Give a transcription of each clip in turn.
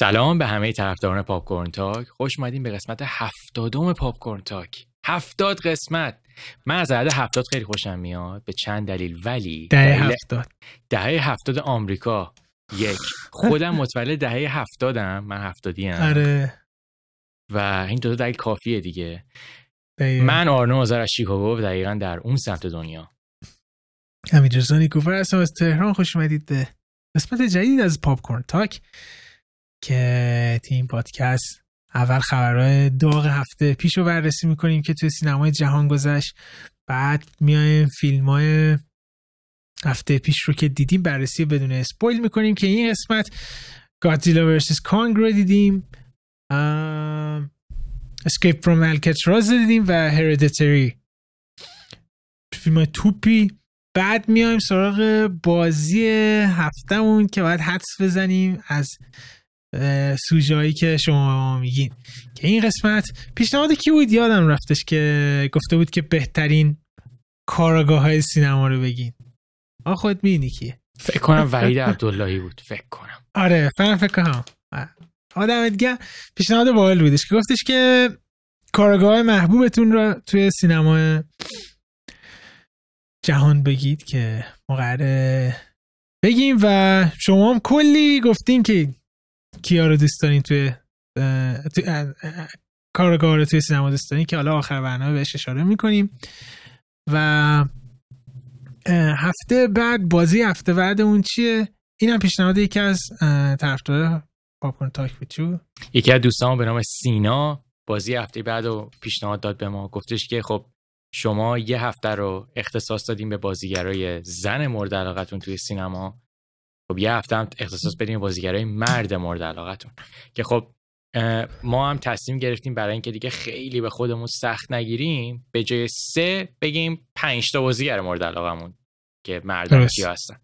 سلام به همه طرفداران پاپ کورن تاک خوش اومدین به قسمت هفتادم کورن تاک هفتاد قسمت من از عدد هفتاد خیلی خوشم میاد به چند دلیل ولی دهه هفتاد دهه هفتاد آمریکا یک خودم متولد دهه هفتادم من هفتادی هم. آره و این دو دلیل کافیه دیگه دقیقا. من آرنو آزار از شیکاگو دقیقا در اون سمت دنیا همینجور زانی کوفر هستم از تهران خوش اومدید به قسمت جدید از پاپکورن تاک که تیم پادکست اول خبرهای داغ هفته پیش رو بررسی میکنیم که توی سینمای جهان گذشت بعد میایم فیلم های هفته پیش رو که دیدیم بررسی بدون اسپویل میکنیم که این قسمت گادزیلا vs کانگ رو دیدیم اسکیپ فروم الکتراز رو دیدیم و هریدیتری فیلم توپی بعد میایم سراغ بازی هفتمون که باید حدس بزنیم از سوژایی که شما میگین که این قسمت پیشنهاد کی بود یادم رفتش که گفته بود که بهترین کارگاه های سینما رو بگین آ خود میدینی کیه فکر کنم وحید عبداللهی بود فکر کنم آره فهم فکر کنم آدم دیگه پیشنهاد باحال بودش که گفتش که کارگاه محبوبتون رو توی سینما جهان بگید که ما بگیم و شما هم کلی گفتین که کیا رو دوست توی تو توی سینما دوست که حالا آخر برنامه بهش اشاره میکنیم و هفته بعد بازی هفته بعد اون چیه اینم پیشنهاد یکی از طرفدار پاپکورن تاک یکی از دوستان به نام سینا بازی هفته بعد رو پیشنهاد داد به ما گفتش که خب شما یه هفته رو اختصاص دادیم به بازیگرای زن مورد علاقتون توی سینما خب یه هفته هم اختصاص بدیم بازیگرای مرد مورد علاقتون که خب ما هم تصمیم گرفتیم برای اینکه دیگه خیلی به خودمون سخت نگیریم به جای سه بگیم پنج تا بازیگر مورد علاقمون که مرد کیا هستن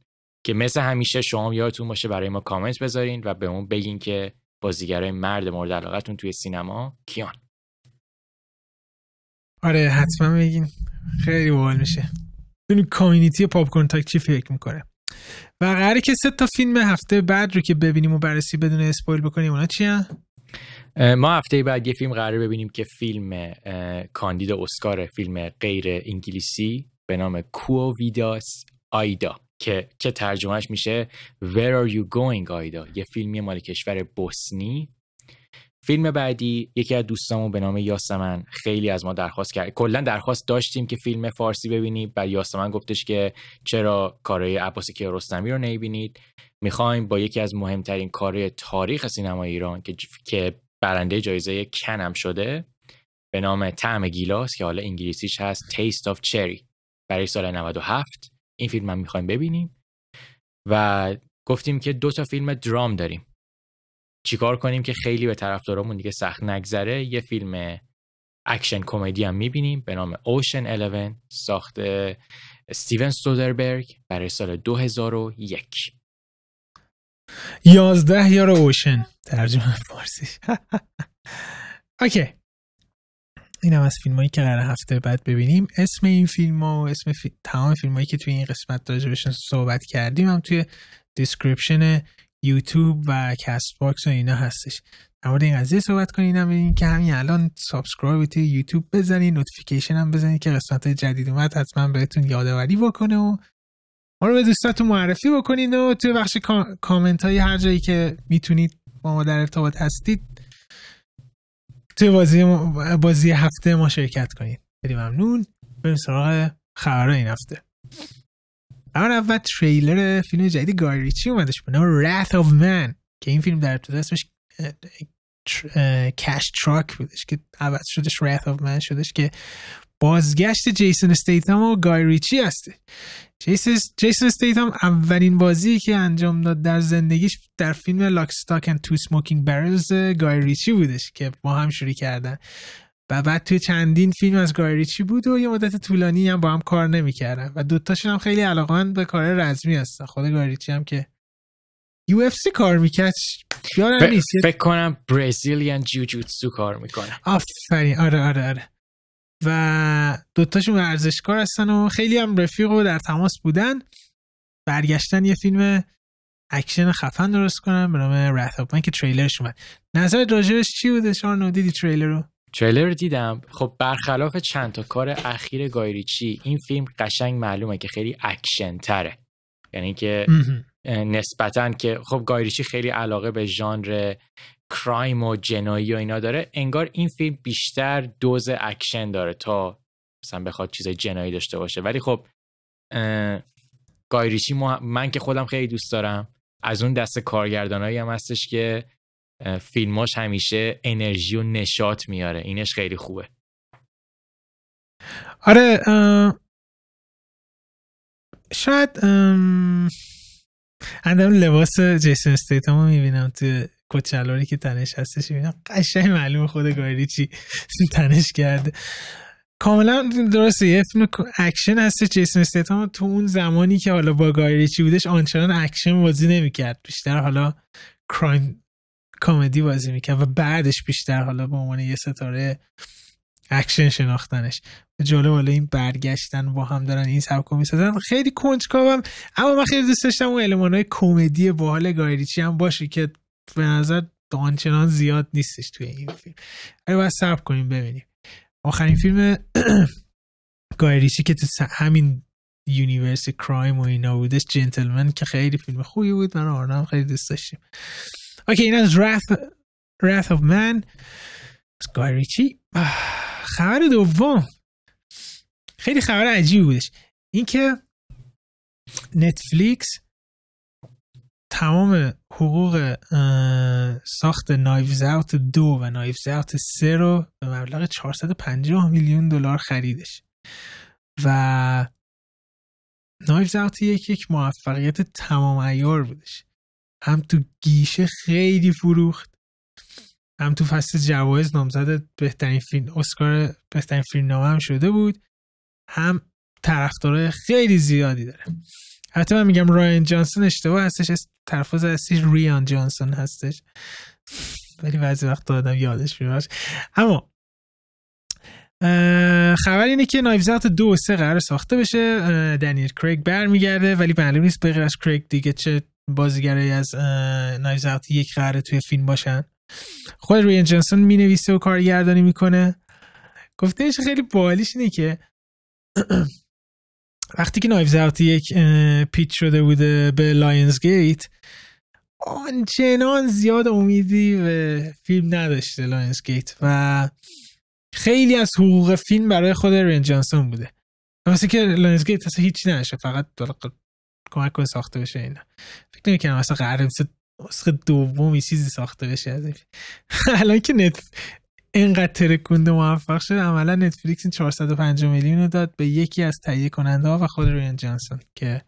که مثل همیشه شما یادتون باشه برای ما کامنت بذارین و به اون بگین که بازیگرای مرد مورد علاقتون توی سینما کیان آره حتما بگین خیلی باحال میشه ببین کامیونیتی پاپ کورن تاک چی فکر میکنه و قراره که سه تا فیلم هفته بعد رو که ببینیم و بررسی بدون اسپویل بکنیم اونا چی ما هفته بعد یه فیلم قراره ببینیم که فیلم کاندید اسکار فیلم غیر انگلیسی به نام کوو ویداس آیدا که چه ترجمهش میشه Where are you going آیدا یه فیلمی مال کشور بوسنی فیلم بعدی یکی از دوستامون به نام یاسمن خیلی از ما درخواست کرد کلا درخواست داشتیم که فیلم فارسی ببینیم و یاسمن گفتش که چرا کارهای عباس کیارستمی رو نمیبینید میخوایم با یکی از مهمترین کارهای تاریخ سینمای ایران که, که برنده جایزه کنم شده به نام طعم گیلاس که حالا انگلیسیش هست Taste of Cherry برای سال 97 این فیلم هم میخوایم ببینیم و گفتیم که دو تا فیلم درام داریم چیکار کنیم که خیلی به طرفدارامون دیگه سخت نگذره یه فیلم اکشن کمدی هم میبینیم به نام اوشن 11 ساخت استیون سودربرگ برای سال 2001 یازده یار اوشن ترجمه فارسی اوکی این هم از فیلم هایی که قرار هفته بعد ببینیم اسم این فیلم و اسم تمام فیلم هایی که توی این قسمت بهشون صحبت کردیم هم توی دیسکریپشن یوتیوب و کست باکس و اینا هستش در مورد این قضیه صحبت کنین هم این که همین الان سابسکرایب تو یوتیوب بزنین نوتیفیکیشن هم بزنین که قسمت جدید اومد حتما بهتون یادآوری بکنه و ما رو به دوستاتون معرفی بکنین و توی بخش کامنت های هر جایی که میتونید با ما در ارتباط هستید توی بازی, بازی هفته ما شرکت کنید خیلی ممنون بریم سراغ خبرهای این هفته اما اول تریلر فیلم جدید گای ریچی اومدش به نام Wrath of من که این فیلم در ابتدا اسمش کش تراک بودش که عوض شدش Wrath of من شدش که بازگشت جیسون استیتام و گای ریچی هسته جیسون استیتام اولین بازی که انجام داد در زندگیش در فیلم لاک ستاک اند تو سموکینگ برلز گای ریچی بودش که با هم شروع کردن و بعد توی چندین فیلم از گایریچی بود و یه مدت طولانی هم با هم کار نمیکردن و دوتاشون هم خیلی علاقان به کار رزمی هستن خود گایریچی هم که یو اف سی کار میکرد یادم نیست فکر کنم برزیلیان جوجوتسو کار میکنه آفرین آره آره آره و دوتاشون ورزشکار هستن و خیلی هم رفیق و در تماس بودن برگشتن یه فیلم اکشن خفن درست کنم به نام که تریلرش اومد نظر راجبش چی بوده شما دیدی تریلر رو تریلر دیدم خب برخلاف چند تا کار اخیر گایریچی این فیلم قشنگ معلومه که خیلی اکشن تره یعنی که نسبتا که خب گایریچی خیلی علاقه به ژانر کرایم و جنایی و اینا داره انگار این فیلم بیشتر دوز اکشن داره تا مثلا بخواد چیز جنایی داشته باشه ولی خب گایریچی من که خودم خیلی دوست دارم از اون دست کارگردانایی هم هستش که فیلماش همیشه انرژی و نشاط میاره اینش خیلی خوبه آره شاید اون لباس جیسون استیتامو میبینم تو کچلوری که تنش هستش میبینم قشنگ معلوم خود گایریچی تنش کرده کاملا درسته یه فیلم اکشن هست جیسون استیتام تو اون زمانی که حالا با گایریچی بودش آنچنان اکشن بازی نمیکرد بیشتر حالا کرایم کمدی بازی میکرد و بعدش بیشتر حالا به عنوان یه ستاره اکشن شناختنش جالب حالا این برگشتن با هم دارن این سبکو میسازن خیلی کنجکاوم اما من خیلی دوست داشتم اون علمان های کمدی باحال گایریچی هم باشه که به نظر دانچنان زیاد نیستش توی این فیلم اگه باید صبر کنیم ببینیم آخرین فیلم گایریچی که تو همین یونیورس کرایم و اینا بودش جنتلمن که خیلی فیلم خوبی بود من هم خیلی دوست داشتیم اوکی این از رث اف من سکای ریچی خبر دوم خیلی خبر عجیب بودش اینکه نتفلیکس تمام حقوق ساخت نایوز اوت دو و نایوز اوت سه رو به مبلغ 450 میلیون دلار خریدش و نایوز اوت یک یک موفقیت تمام ایار بودش هم تو گیشه خیلی فروخت هم تو فصل جوایز نامزد بهترین فیلم اسکار بهترین فیلم نامه هم شده بود هم طرفدارای خیلی زیادی داره حتی من میگم رایان جانسون اشتباه هستش تلفظ هستی ریان جانسون هستش ولی بعضی وقت دادم یادش میباش اما خبر اینه که نایف دو و سه قرار ساخته بشه دنیل کریگ برمیگرده ولی معلوم نیست بغیر از دیگه چه بازیگرای از نایز یک قراره توی فیلم باشن خود روی جنسون مینویسه و کارگردانی میکنه گفتهش خیلی بالیش اینه که وقتی که نایوز اوت یک پیچ شده بوده به لاینز گیت آنچنان زیاد امیدی به فیلم نداشته لاینز گیت و خیلی از حقوق فیلم برای خود رین جانسون بوده مثل که لاینز گیت هیچی نداشته فقط کمک کنه ساخته بشه اینا فکر نمیکنم اصلا قراره نسخه دومی چیزی ساخته بشه از این الان که نت اینقدر ترکونده موفق شد عملا نتفلیکس این 405 میلیون رو داد به یکی از تهیه کننده ها و خود ریان جانسون که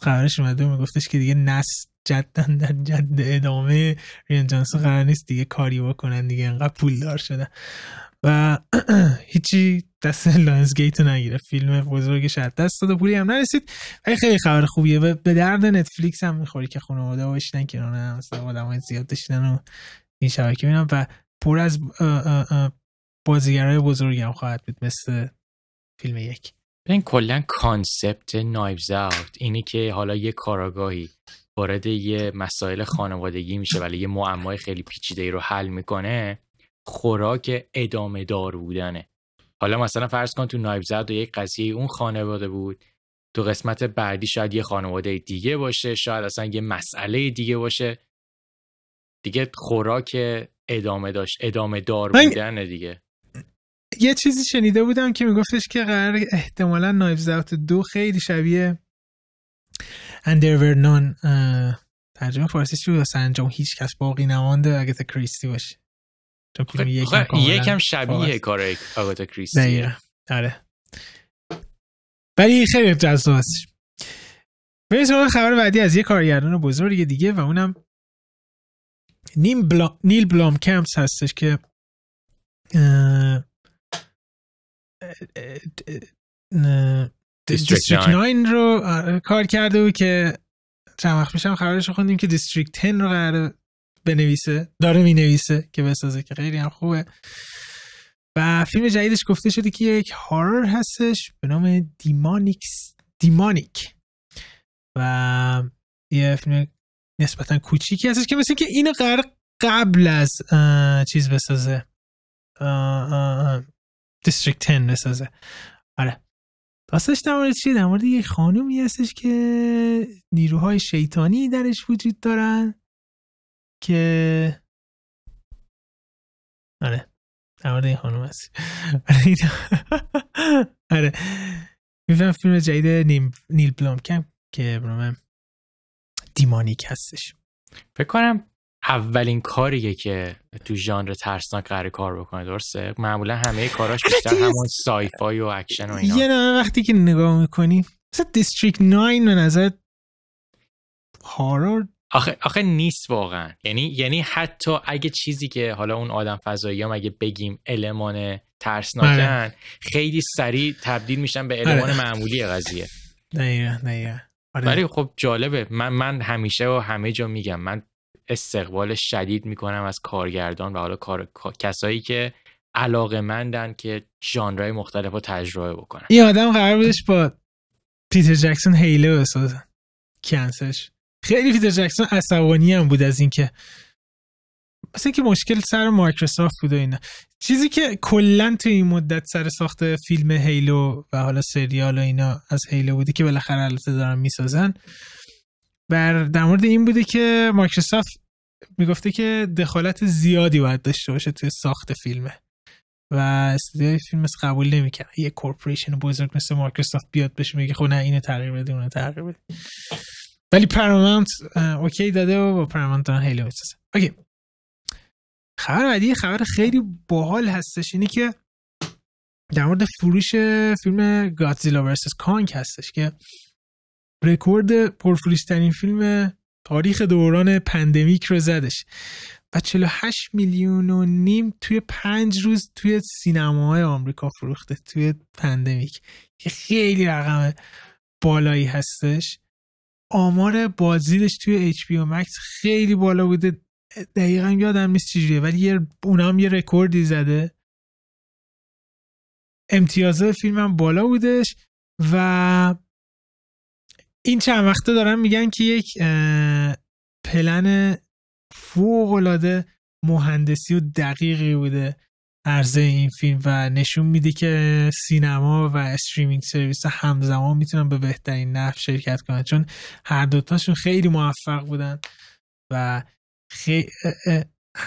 قرارش اومده و میگفتش که دیگه نس جدن در جد ادامه ریان جانسون قرار نیست دیگه کاری بکنن دیگه انقدر دار شدن و هیچی دست لانس گیت نگیره فیلم بزرگش از دست داده پولی هم نرسید ولی خیلی خبر خوبیه و به درد نتفلیکس هم میخوری که خانواده هاش نکنه مثلا آدمای زیاد داشتن و این شبکه میبینم و پر از بازیگرای بزرگی هم خواهد بود مثل فیلم یک این کلا کانسپت نایوز اوت که حالا یه کاراگاهی وارد یه مسائل خانوادگی میشه ولی یه معمای خیلی پیچیده رو حل میکنه خوراک ادامه دار بودنه حالا مثلا فرض کن تو نایب زد و یک قضیه اون خانواده بود تو قسمت بعدی شاید یه خانواده دیگه باشه شاید اصلا یه مسئله دیگه باشه دیگه خوراک ادامه داشت ادامه دار بودن دیگه یه چیزی شنیده بودم که میگفتش که قرار احتمالا نایف اوت دو خیلی شبیه none ترجمه فارسی چی بود هیچ کس باقی نمانده اگه کریستی باشه چون خب، فیلم یکم, خب، یکم شبیه کار آگاتا کریستیه آره ولی خیلی جذاب هستش بریم سراغ خبر بعدی از یه کارگردان بزرگ دیگه و اونم نیم بلا... نیل بلام کمپس هستش که اه... دیستریکت 9 رو آره، کار کرده بود که چند وقت میشم خبرش رو خوندیم که دیستریکت 10 رو قرار بنویسه داره نویسه که بسازه که خیلی هم خوبه و فیلم جدیدش گفته شده که یک هارر هستش به نام دیمانیکس دیمانیک و یه فیلم نسبتا کوچیکی هستش که مثل که اینو قرار قبل از چیز بسازه District 10 بسازه آره در مورد چیه؟ در مورد یک خانومی هستش که نیروهای شیطانی درش وجود دارن که آره در مورد این خانم هست آره میفهم فیلم جدید نیل بلومکم که برام دیمانیک هستش فکر کنم اولین کاریه که تو ژانر ترسناک قرار کار بکنه درسته معمولا همه کاراش آره، بیشتر همون سایفای و اکشن و اینا یه نه وقتی که نگاه میکنی مثلا دیستریک 9 به نظر هارور آخه, آخه نیست واقعا یعنی یعنی حتی اگه چیزی که حالا اون آدم فضایی هم اگه بگیم المان ترسناکن آره. خیلی سریع تبدیل میشن به آره. المان معمولی قضیه نه آره. نه ولی خب جالبه من من همیشه و همه جا میگم من استقبال شدید میکنم از کارگردان و حالا کار... کسایی که علاقه مندن که ژانرهای مختلف رو تجربه بکنن این آدم قرار بودش با پیتر جکسون هیله بسازن کنسش خیلی پیتر جکسون عصبانی هم بود از اینکه مثلا که مشکل سر مایکروسافت بود و اینا چیزی که کلا تو این مدت سر ساخت فیلم هیلو و حالا سریال و اینا از هیلو بوده که بالاخره البته دارن میسازن بر در مورد این بوده که مایکروسافت میگفته که دخالت زیادی باید داشته باشه توی ساخت فیلمه و استودیوی فیلم قبول نمیکنه یه کورپوریشن بزرگ مثل مایکروسافت بیاد بشه میگه خب نه اینو تغییر بده اونو تغییر بده ولی پرامونت اوکی داده و با پرامونت دارن اوکی خبر بعدی خبر خیلی باحال هستش اینه که در مورد فروش فیلم گادزیلا ورسس کانک هستش که رکورد پرفروشترین فیلم تاریخ دوران پندمیک رو زدش و 48 میلیون و نیم توی پنج روز توی سینماهای آمریکا فروخته توی پندمیک که خیلی رقم بالایی هستش آمار بازدیدش توی پی مکس خیلی بالا بوده دقیقا یادم نیست چجوریه ولی یه هم یه رکوردی زده امتیازه فیلم بالا بودش و این چند وقته دارن میگن که یک پلن فوق العاده مهندسی و دقیقی بوده عرضه این فیلم و نشون میده که سینما و استریمینگ سرویس همزمان میتونن به بهترین نحو شرکت کنن چون هر دوتاشون خیلی موفق بودن و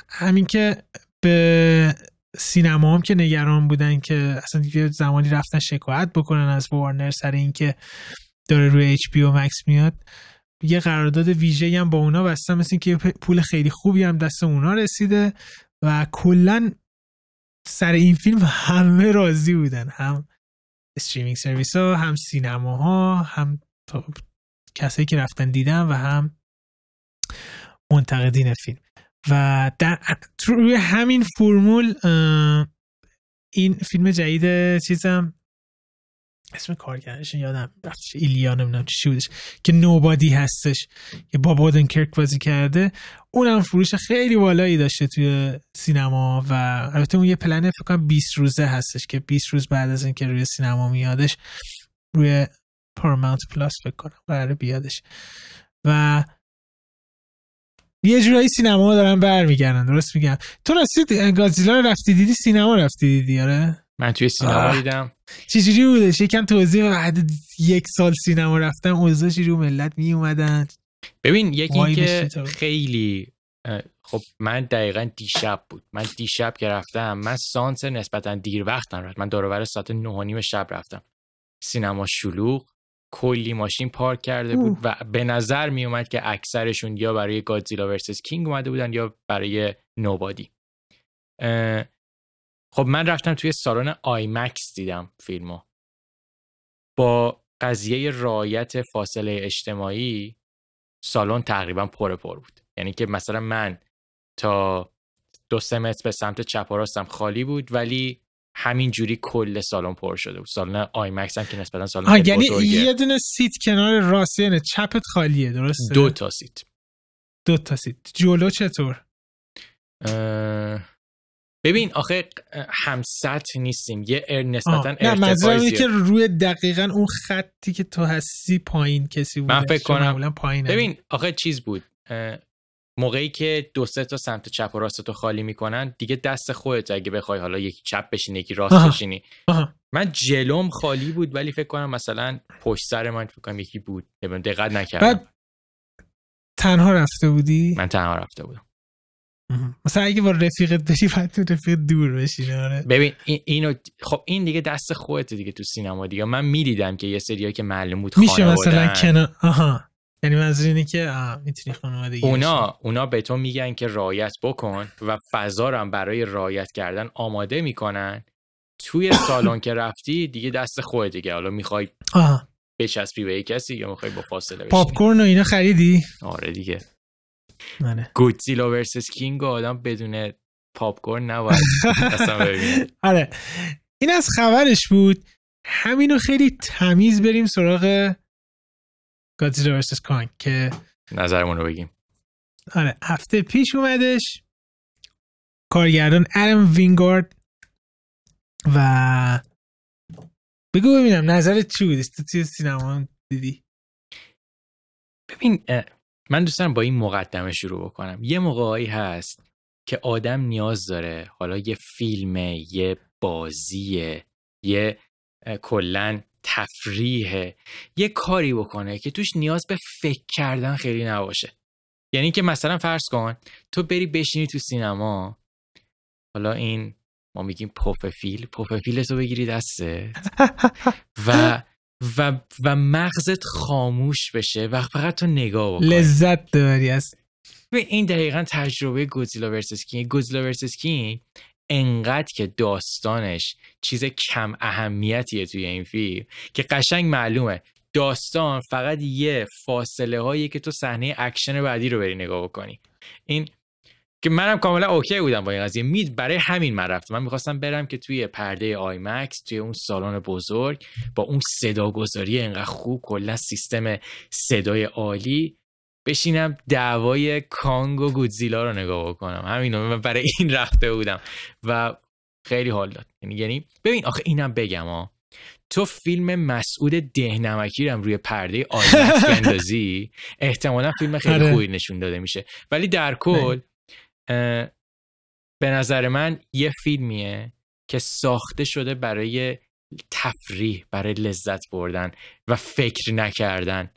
همین که به سینما هم که نگران بودن که اصلا یه زمانی رفتن شکایت بکنن از وارنر سر اینکه داره روی اچ پی مکس میاد یه قرارداد ویژه هم با اونا بستن مثل که پول خیلی خوبی هم دست اونا رسیده و کلا سر این فیلم همه راضی بودن هم استریمینگ سرویس ها هم سینما ها هم تا... کسایی که رفتن دیدن و هم منتقدین فیلم و در روی همین فرمول این فیلم جدید چیزم اسم کارگردانش یادم رفت ایلیا نمیدونم چی بودش که نوبادی هستش که بودن کرک بازی کرده هم فروش خیلی بالایی داشته توی سینما و البته اون یه پلن فکر کنم 20 روزه هستش که 20 روز بعد از اینکه روی سینما میادش روی پرمانت پلاس فکر کنم قرار بیادش و یه جورایی سینما دارن برمیگردن درست میگم تو راستی گازیلا رو رفتی دیدی سینما رفتی دیدی آره من توی سینما دیدم چیزی بودش یکم توضیح بعد یک سال سینما رفتم اوضاع رو ملت می اومدن ببین یکی که خیلی خب من دقیقا دیشب بود من دیشب که رفتم من سانس نسبتا دیر وقتم رفت من دورور ساعت نه شب رفتم سینما شلوغ کلی ماشین پارک کرده بود و به نظر می اومد که اکثرشون یا برای گادزیلا ورسس کینگ اومده بودن یا برای نوبادی خب من رفتم توی سالن آیمکس دیدم فیلمو با قضیه رایت فاصله اجتماعی سالن تقریبا پر پر بود یعنی که مثلا من تا دو سه متر به سمت چپ و راستم خالی بود ولی همین جوری کل سالن پر شده بود سالن آیمکس هم که نسبتا سالن یعنی یه دونه سیت کنار راست یعنی چپت خالیه درست؟ دو تا سیت دو تا سیت جلو چطور ببین آخه همسط نیستیم یه ار نسبتا نه که روی دقیقا اون خطی که تو هستی پایین کسی بود من فکر کنم پایین ببین آخه چیز بود موقعی که دو سه تا سمت چپ و راست تو خالی میکنن دیگه دست خودت اگه بخوای حالا یکی چپ بشینی یکی راست آه. بشینی من جلوم خالی بود ولی فکر کنم مثلا پشت سر من فکر کنم یکی بود یعنی دقت نکردم تنها رفته بودی من تنها رفته بودم مثلا اگه با رفیقت بری تو رفیق دور بشین آره ببین اینو خب این دیگه دست خودت دیگه تو سینما دیگه من میدیدم که یه سریا که معلوم بود میشه مثلا کنا آها یعنی منظور اینه که میتونی اونا اونا به تو میگن که رایت بکن و فضا هم برای رایت کردن آماده میکنن توی سالن که رفتی دیگه دست خودت دیگه حالا میخوای آها بچسبی به کسی یا میخوای با فاصله بشی پاپ کورن اینا خریدی آره دیگه گودزیلا ورسس کینگ آدم بدون پاپکورن نباید اصلا آره این از خبرش بود همینو خیلی تمیز بریم سراغ گودزیلا ورسس کانگ که نظرمون رو بگیم آره هفته پیش اومدش کارگردان ارم وینگارد و بگو ببینم نظرت چی بود تو توی سینما دیدی ببین من دوست دارم با این مقدمه شروع بکنم یه موقعی هست که آدم نیاز داره حالا یه فیلم یه بازی یه کلا تفریح یه کاری بکنه که توش نیاز به فکر کردن خیلی نباشه یعنی که مثلا فرض کن تو بری بشینی تو سینما حالا این ما میگیم پف فیل پف فیل تو بگیری دستت و و, و مغزت خاموش بشه و فقط تو نگاه بکنی لذت داری از این دقیقا تجربه گوزیلا ورسس کینگ ورسس انقدر که داستانش چیز کم اهمیتیه توی این فیلم که قشنگ معلومه داستان فقط یه فاصله هایی که تو صحنه اکشن بعدی رو بری نگاه بکنی این که منم کاملا اوکی بودم با این قضیه مید برای همین من رفتم من میخواستم برم که توی پرده آیمکس توی اون سالن بزرگ با اون صداگذاری انقدر خوب کلا سیستم صدای عالی بشینم دعوای کانگ و گودزیلا رو نگاه بکنم همینو من برای این رفته بودم و خیلی حال داد یعنی, یعنی- ببین آخه اینم بگم ها تو فیلم مسعود دهنمکی رو روی پرده آیمکس بندازی احتمالا فیلم خیلی آره. خوبی نشون داده میشه ولی در کل به نظر من یه فیلمیه که ساخته شده برای تفریح برای لذت بردن و فکر نکردن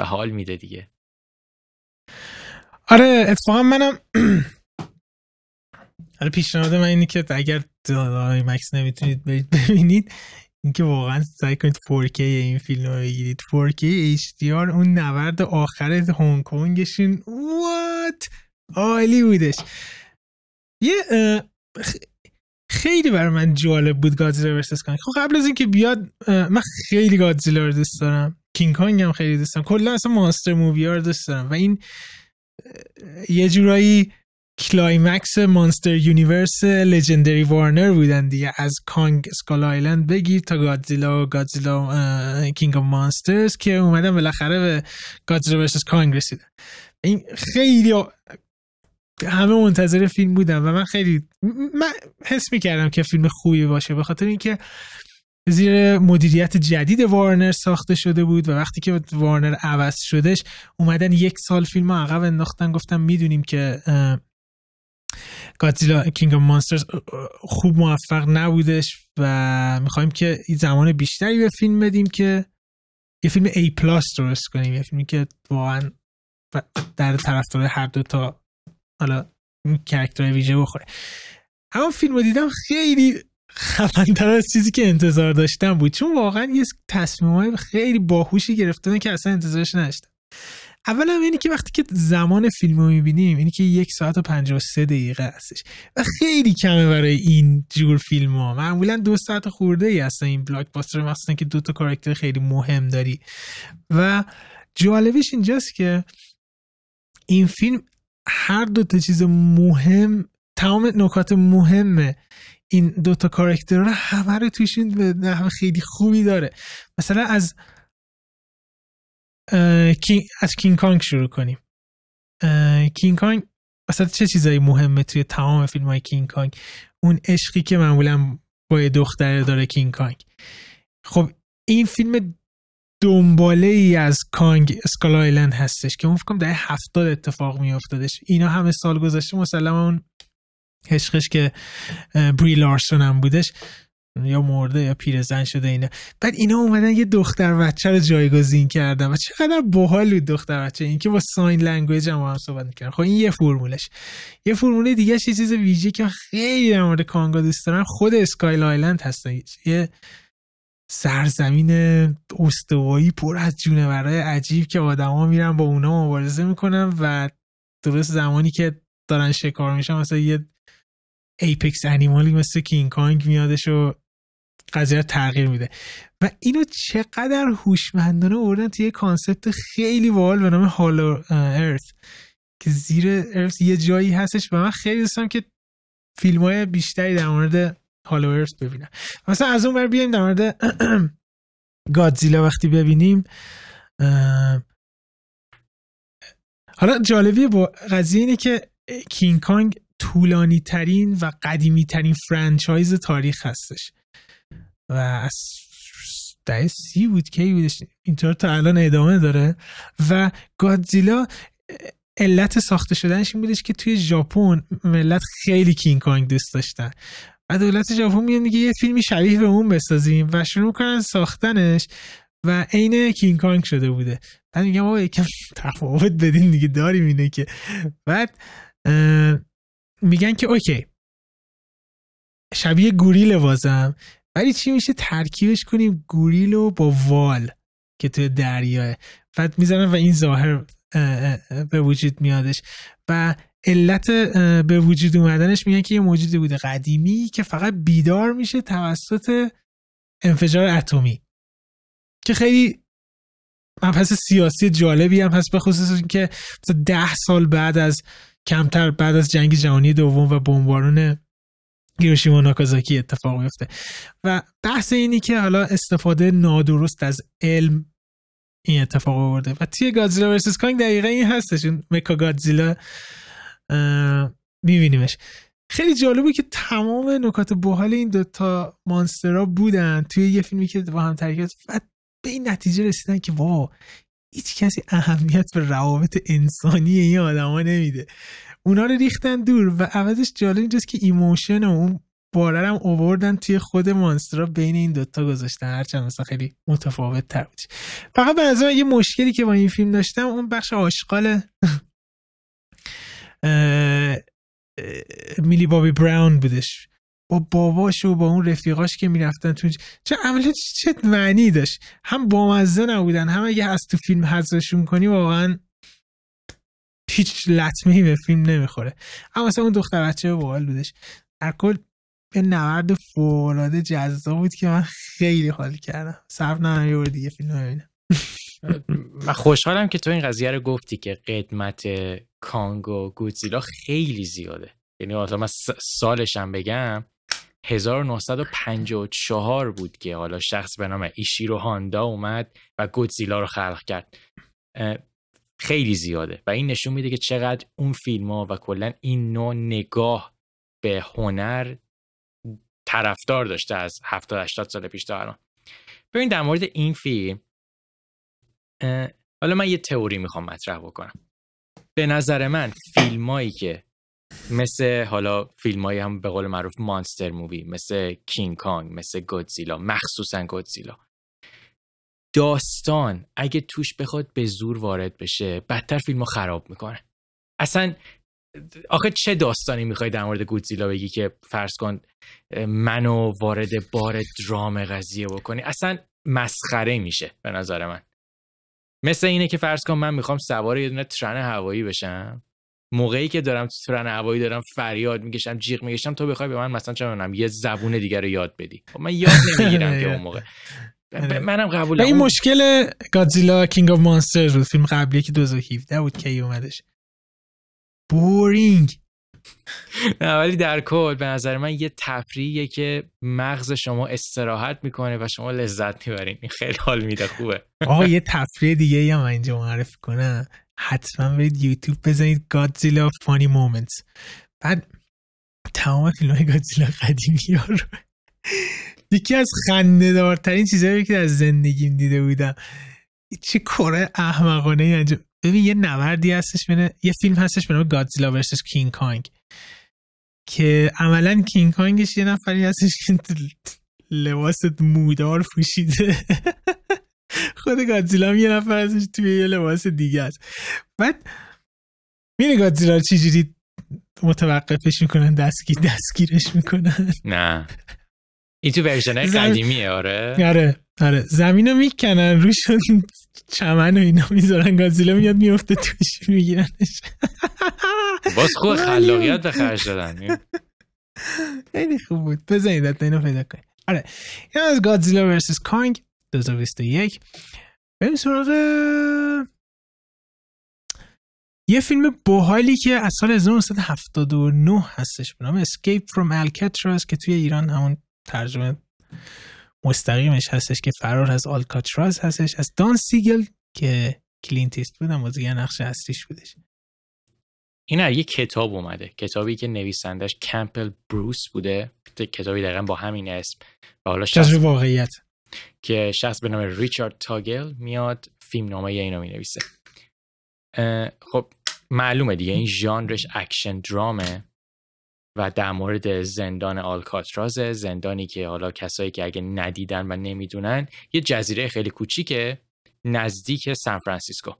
به حال میده دیگه آره اتفاقا منم آره پیشنهاد من اینه که اگر دلارای مکس نمیتونید ببینید اینکه واقعا سعی کنید 4K این فیلم رو بگیرید 4K HDR اون نورد آخر هنگ کنگشین وات عالی بودش یه خیلی برای من جالب بود گادزیلا ورسس کانگ خب قبل از اینکه بیاد من خیلی گادزیلا رو دوست دارم کینگ کانگ هم خیلی دوست دارم کلا اصلا مانستر مووی رو دوست دارم و این یه جورایی کلایمکس مانستر یونیورس لژندری وارنر بودن دیگه از کانگ اسکال آیلند بگیر تا گادزیلا و گادزیلا کینگ آف که اومدن بالاخره به گادزیلا ورسس کانگ رسیدن این خیلی همه منتظر فیلم بودم و من خیلی من حس میکردم که فیلم خوبی باشه به خاطر اینکه زیر مدیریت جدید وارنر ساخته شده بود و وقتی که وارنر عوض شدش اومدن یک سال فیلم ها عقب انداختن گفتم میدونیم که گادزیلا کینگ مانسترز خوب موفق نبودش و میخوایم که زمان بیشتری به فیلم بدیم که یه فیلم A پلاس درست کنیم یه فیلمی که واقعا در طرفدار هر دو تا حالا کرکترهای ویژه بخوره اما فیلم رو دیدم خیلی خفندتر از چیزی که انتظار داشتم بود چون واقعا یه تصمیم های خیلی باهوشی گرفتن که اصلا انتظارش نداشتم اولا اینی که وقتی که زمان فیلم رو میبینیم اینی که یک ساعت و و سه دقیقه هستش و خیلی کمه برای این جور فیلم ها معمولا دو ساعت خورده ای هستن این بلاک باستر مخصوصا که دو کارکتر خیلی مهم داری و جالبش اینجاست که این فیلم هر دو تا چیز مهم تمام نکات مهمه این دوتا کاراکتر رو همه رو توشون به نحو خیلی خوبی داره مثلا از از کینگ کانگ شروع کنیم کینگ کانگ مثلا چه چیزایی مهمه توی تمام فیلم های کینگ کانگ اون عشقی که معمولا با یه دختره داره کینگ کانگ خب این فیلم دنباله ای از کانگ اسکال آیلند هستش که من فکر کنم هفتاد اتفاق افتادش اینا همه سال گذشته مسلما اون هشقش که بری لارسون هم بودش یا مرده یا پیرزن شده اینا بعد اینا اومدن یه دختر بچه رو جایگزین کردن و چقدر باحال بود دختر بچه اینکه با ساین لنگویج هم هم صحبت میکردن خب این یه فرمولش یه فرمول دیگه یه چیز ویژه که خیلی در مورد کانگا دوست خود اسکایل آیلند هستن یه سرزمین استوایی پر از جونورای عجیب که آدما میرن با اونا مبارزه میکنن و درست زمانی که دارن شکار میشن مثلا یه ایپکس انیمالی مثل کینگ کانگ میادش و قضیه رو تغییر میده و اینو چقدر هوشمندانه آوردن توی یه کانسپت خیلی باحال به نام هالو ارث که زیر ارث یه جایی هستش و من خیلی دوستم که فیلم های بیشتری در مورد هالوورز ببینن مثلا از اون بر بیایم در مورد گادزیلا وقتی ببینیم حالا جالبی با قضیه اینه که کینگ کانگ طولانی ترین و قدیمی ترین فرانچایز تاریخ هستش و از دهه سی بود کی بودش اینطور تا الان ادامه داره و گادزیلا علت ساخته شدنش این بودش که توی ژاپن ملت خیلی کینگ کانگ دوست داشتن و دولت ژاپن میگن دیگه یه فیلمی شبیه به اون بسازیم و شروع کردن ساختنش و عین کینگ کانگ شده بوده بعد میگم بابا یکم تفاوت بدین دیگه داریم اینه که بعد میگن که اوکی شبیه گوریل بازم ولی چی میشه ترکیبش کنیم گوریل رو با وال که توی دریاه بعد میزنن و این ظاهر به وجود میادش و علت به وجود اومدنش میگن که یه موجودی بوده قدیمی که فقط بیدار میشه توسط انفجار اتمی که خیلی مبحث سیاسی جالبی هم هست به خصوص مثلا ده سال بعد از کمتر بعد از جنگ جهانی دوم و بمبارون هیروشیما ناکازاکی اتفاق میفته و بحث اینی که حالا استفاده نادرست از علم این اتفاق آورده و توی گادزیلا ورسس کانگ دقیقه این هستش مکا گادزیلا میبینیمش خیلی جالبه که تمام نکات بحال این دوتا مانسترها بودن توی یه فیلمی که با هم ترکیب و به این نتیجه رسیدن که واو هیچ کسی اهمیت به روابط انسانی این آدما نمیده اونا رو ریختن دور و عوضش جالب اینجاست که ایموشن و اون باره هم اووردن توی خود مانسترا بین این دوتا گذاشتن هرچند مثلا خیلی متفاوت تر بود فقط به یه مشکلی که با این فیلم داشتم اون بخش آشغال میلی بابی براون بودش با باباش و با اون رفیقاش که میرفتن تو چه عملا چه معنی داشت هم بامزه نبودن هم اگه از تو فیلم حذفشون کنی واقعا هیچ لطمه به فیلم نمیخوره اما مثلا اون دختر بچه باحال بودش در کل یه نورد فولاده جذاب بود که من خیلی حال کردم صرف نمیور دیگه فیلم من خوشحالم که تو این قضیه رو گفتی که قدمت کانگو گودزیلا خیلی زیاده یعنی مثلا من سالشم بگم 1954 بود که حالا شخص به نام ایشیرو هاندا اومد و گودزیلا رو خلق کرد خیلی زیاده و این نشون میده که چقدر اون فیلم ها و کلا این نوع نگاه به هنر طرفدار داشته از 70 80 سال پیش تا الان ببین در مورد این فیلم حالا من یه تئوری میخوام مطرح بکنم به نظر من فیلمایی که مثل حالا فیلمایی هم به قول معروف مانستر مووی مثل کینگ کانگ مثل گودزیلا مخصوصا گودزیلا داستان اگه توش بخواد به زور وارد بشه بدتر فیلم رو خراب میکنه اصلا آخه چه داستانی میخوای در مورد گودزیلا بگی که فرض کن منو وارد بار درام قضیه بکنی اصلا مسخره میشه به نظر من مثل اینه که فرض کن من میخوام سوار یه دونه ترن هوایی بشم موقعی که دارم تو ترن هوایی دارم فریاد میکشم جیغ میکشم تو بخوای به من مثلا چه یه زبون دیگر رو یاد بدی خب من یاد نمیگیرم که اون موقع منم قبول این مشکل گادزیلا کینگ آف مانسترز بود فیلم قبلی که 2017 بود کی اومدش بورینگ نه ولی در کل به نظر من یه تفریحیه که مغز شما استراحت میکنه و شما لذت میبرین این خیلی حال میده خوبه آه یه تفریح دیگه یه من اینجا معرفی کنم حتما برید یوتیوب بزنید گادزیلا فانی مومنتس بعد تمام فیلم گادزیلا قدیمی ها رو یکی از خنده چیزهایی که از زندگیم دیده بودم چه کره احمقانه انجام ببین یه نوردی هستش یه فیلم هستش به گادزیلا ورسس کینگ کانگ که عملا کینگ کانگش یه نفری هستش که لباس مودار پوشیده خود گادزیلا هم یه نفر ازش توی یه لباس دیگه است بعد میره گادزیلا چی چجوری متوقفش میکنن دستگیر دستگیرش میکنن نه این تو ورژن قدیمیه آره آره آره زمین رو میکنن روشون چمن و اینا میذارن گازیلا میاد میفته توش میگیرنش باز خود خلاقیت به خرج دادن خیلی خوب بود بزنید اینو پیدا کنید آره این از گادزیلا ورسس کانگ 2021 بریم سراغ یه فیلم بحالی که از سال 1979 هستش به نام Escape from Alcatraz که توی ایران همون ترجمه مستقیمش هستش که فرار از آلکاتراز هستش از دان سیگل که کلینتیست بودم دیگه نقش اصلیش بودش این یه کتاب اومده کتابی که نویسندش کمپل بروس بوده کتابی دقیقا با همین اسم و حالا شخص واقعیت که شخص به نام ریچارد تاگل میاد فیلم نامه اینو می نویسه خب معلومه دیگه این ژانرش اکشن درامه و در مورد زندان آلکاتراز زندانی که حالا کسایی که اگه ندیدن و نمیدونن یه جزیره خیلی کوچیکه نزدیک سان فرانسیسکو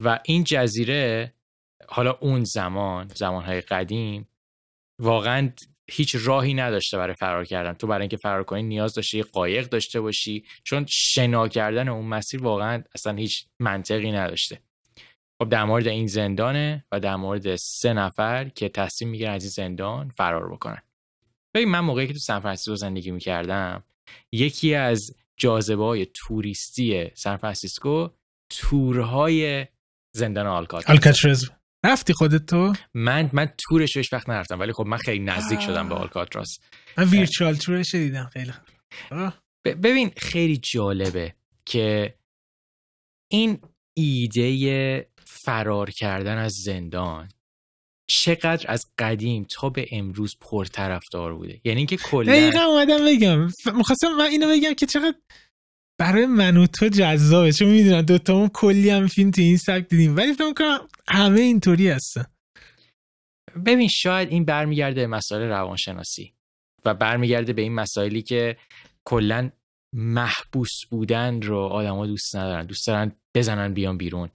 و این جزیره حالا اون زمان زمانهای قدیم واقعا هیچ راهی نداشته برای فرار کردن تو برای اینکه فرار کنی نیاز داشتی قایق داشته باشی چون شنا کردن اون مسیر واقعا اصلا هیچ منطقی نداشته خب در مورد این زندانه و در مورد سه نفر که تصمیم میگیرن از این زندان فرار بکنن ببین من موقعی که تو سانفرانسیسکو زندگی میکردم یکی از جاذبه های توریستی سانفرانسیسکو تورهای زندان آلکاتراز آلکاتراز رفتی خودت تو من من تورش هیچ وقت نرفتم ولی خب من خیلی نزدیک شدم به آلکاتراس من ویرچوال تورش دیدم خیلی ببین خیلی جالبه که این ایده فرار کردن از زندان چقدر از قدیم تا به امروز پرطرفدار بوده یعنی اینکه کلا دقیقا اومدم بگم میخواستم من اینو بگم که چقدر برای من و تو جذابه چون میدونم ما کلی هم فیلم تو این سبک دیدیم ولی فکر میکنم همه اینطوری هستن ببین شاید این برمیگرده به مسائل روانشناسی و برمیگرده به این مسائلی که کلا محبوس بودن رو آدما دوست ندارن دوست دارن بزنن بیان بیرون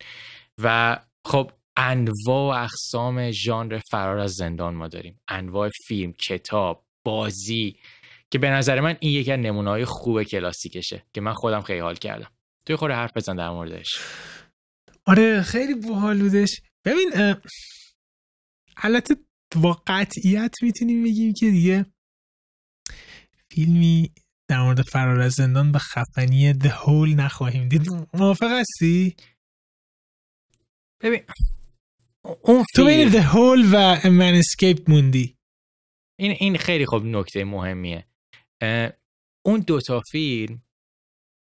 و خب انواع و اقسام ژانر فرار از زندان ما داریم انواع فیلم کتاب بازی که به نظر من این یکی از نمونه‌های خوب کلاسیکشه که من خودم خیلی حال کردم توی خوره حرف بزن در موردش آره خیلی باحال بودش ببین البته با قطعیت میتونیم بگیم که دیگه فیلمی در مورد فرار از زندان به خفنی The Hole نخواهیم دید موافق هستی؟ ببین تو بین The و من اسکیپ موندی این این خیلی خوب نکته مهمیه اون دوتا فیلم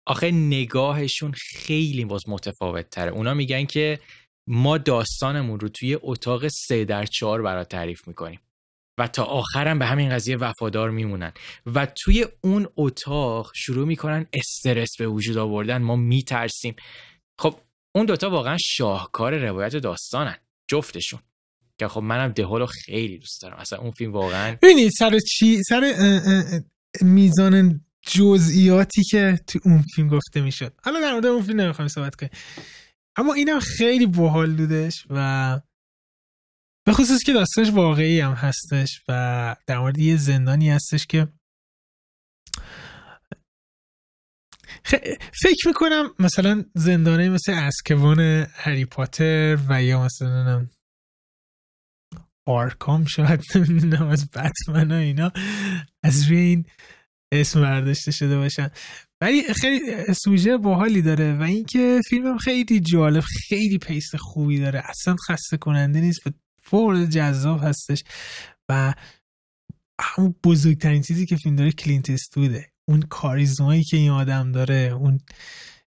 آخه نگاهشون خیلی باز متفاوت تره اونا میگن که ما داستانمون رو توی اتاق سه در چهار برات تعریف میکنیم و تا آخرم به همین قضیه وفادار میمونن و توی اون اتاق شروع میکنن استرس به وجود آوردن ما میترسیم خب اون دوتا واقعا شاهکار روایت داستانن جفتشون که خب منم رو خیلی دوست دارم اصلا اون فیلم واقعا ببینید سر چی سر میزان جزئیاتی که تو اون فیلم گفته میشد حالا در مورد اون فیلم نمیخوام صحبت کنیم اما اینم خیلی باحال بودش و به خصوص که داستانش واقعی هم هستش و در مورد یه زندانی هستش که فکر میکنم مثلا زندانه مثل اسکوان هری پاتر و یا مثلا آرکام شاید نمیدونم از بتمن ها اینا از روی این اسم برداشته شده باشن ولی خیلی سوژه باحالی داره و اینکه فیلمم خیلی جالب خیلی پیست خوبی داره اصلا خسته کننده نیست و فور جذاب هستش و همون بزرگترین چیزی که فیلم داره کلینت استوده اون کاریزمایی که این آدم داره اون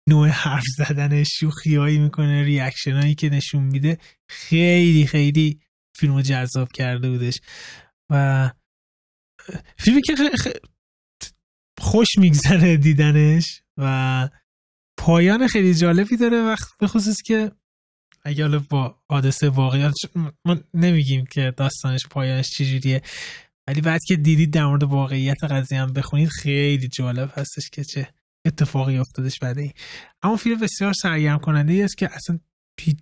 نوع حرف زدنش شوخیایی میکنه هایی که نشون میده خیلی خیلی فیلمو جذاب کرده بودش و فیلمی که خ... خوش میگذره دیدنش و پایان خیلی جالبی داره وقت به خصوص که اگه حالا با حادثه واقعیت ما نمیگیم که داستانش پایانش چجوریه ولی بعد که دیدید در مورد واقعیت قضیه هم بخونید خیلی جالب هستش که چه اتفاقی افتادش بعد این اما فیلم بسیار سرگرم کننده ای است که اصلا پیت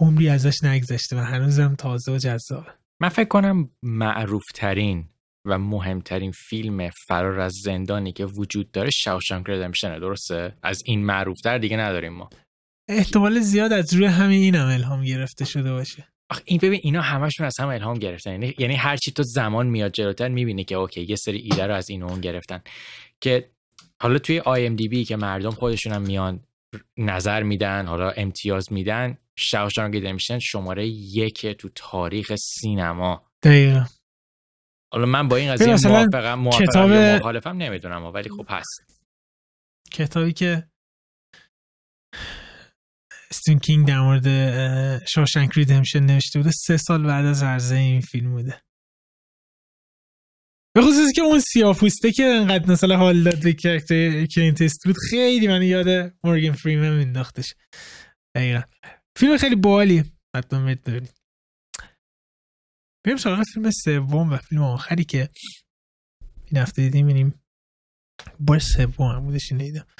عمری ازش نگذشته و هنوزم تازه و جذابه من فکر کنم ترین و مهمترین فیلم فرار از زندانی که وجود داره شاوشانک نه درسته از این معروف معروفتر دیگه نداریم ما احتمال زیاد از روی همین این هم الهام گرفته شده باشه آخ این ببین اینا همشون از هم الهام گرفتن یعنی, یعنی هر چی تو زمان میاد جلوتر میبینه که اوکی یه سری ایده رو از این و اون گرفتن که حالا توی آی ام دی بی که مردم خودشون هم میان نظر میدن حالا امتیاز میدن شاوشانگ ریدمپشن شماره یک تو تاریخ سینما دقیقا حالا من با این قضیه موافقم موافقم کتاب... مخالفم نمیدونم ولی خب هست کتابی که استین کینگ در مورد شاشنک ریدمشن نوشته بوده سه سال بعد از عرضه این فیلم بوده به که اون سیاپوسته که انقدر مثلا حال داد به کرکتر خیلی بود خیلی من یاد مورگن فریمن مینداختش دقیقا فیلم خیلی بالی حتما برید بریم فیلم سوم و فیلم آخری که این هفته دیدیم بار سوم هم بودش نیدم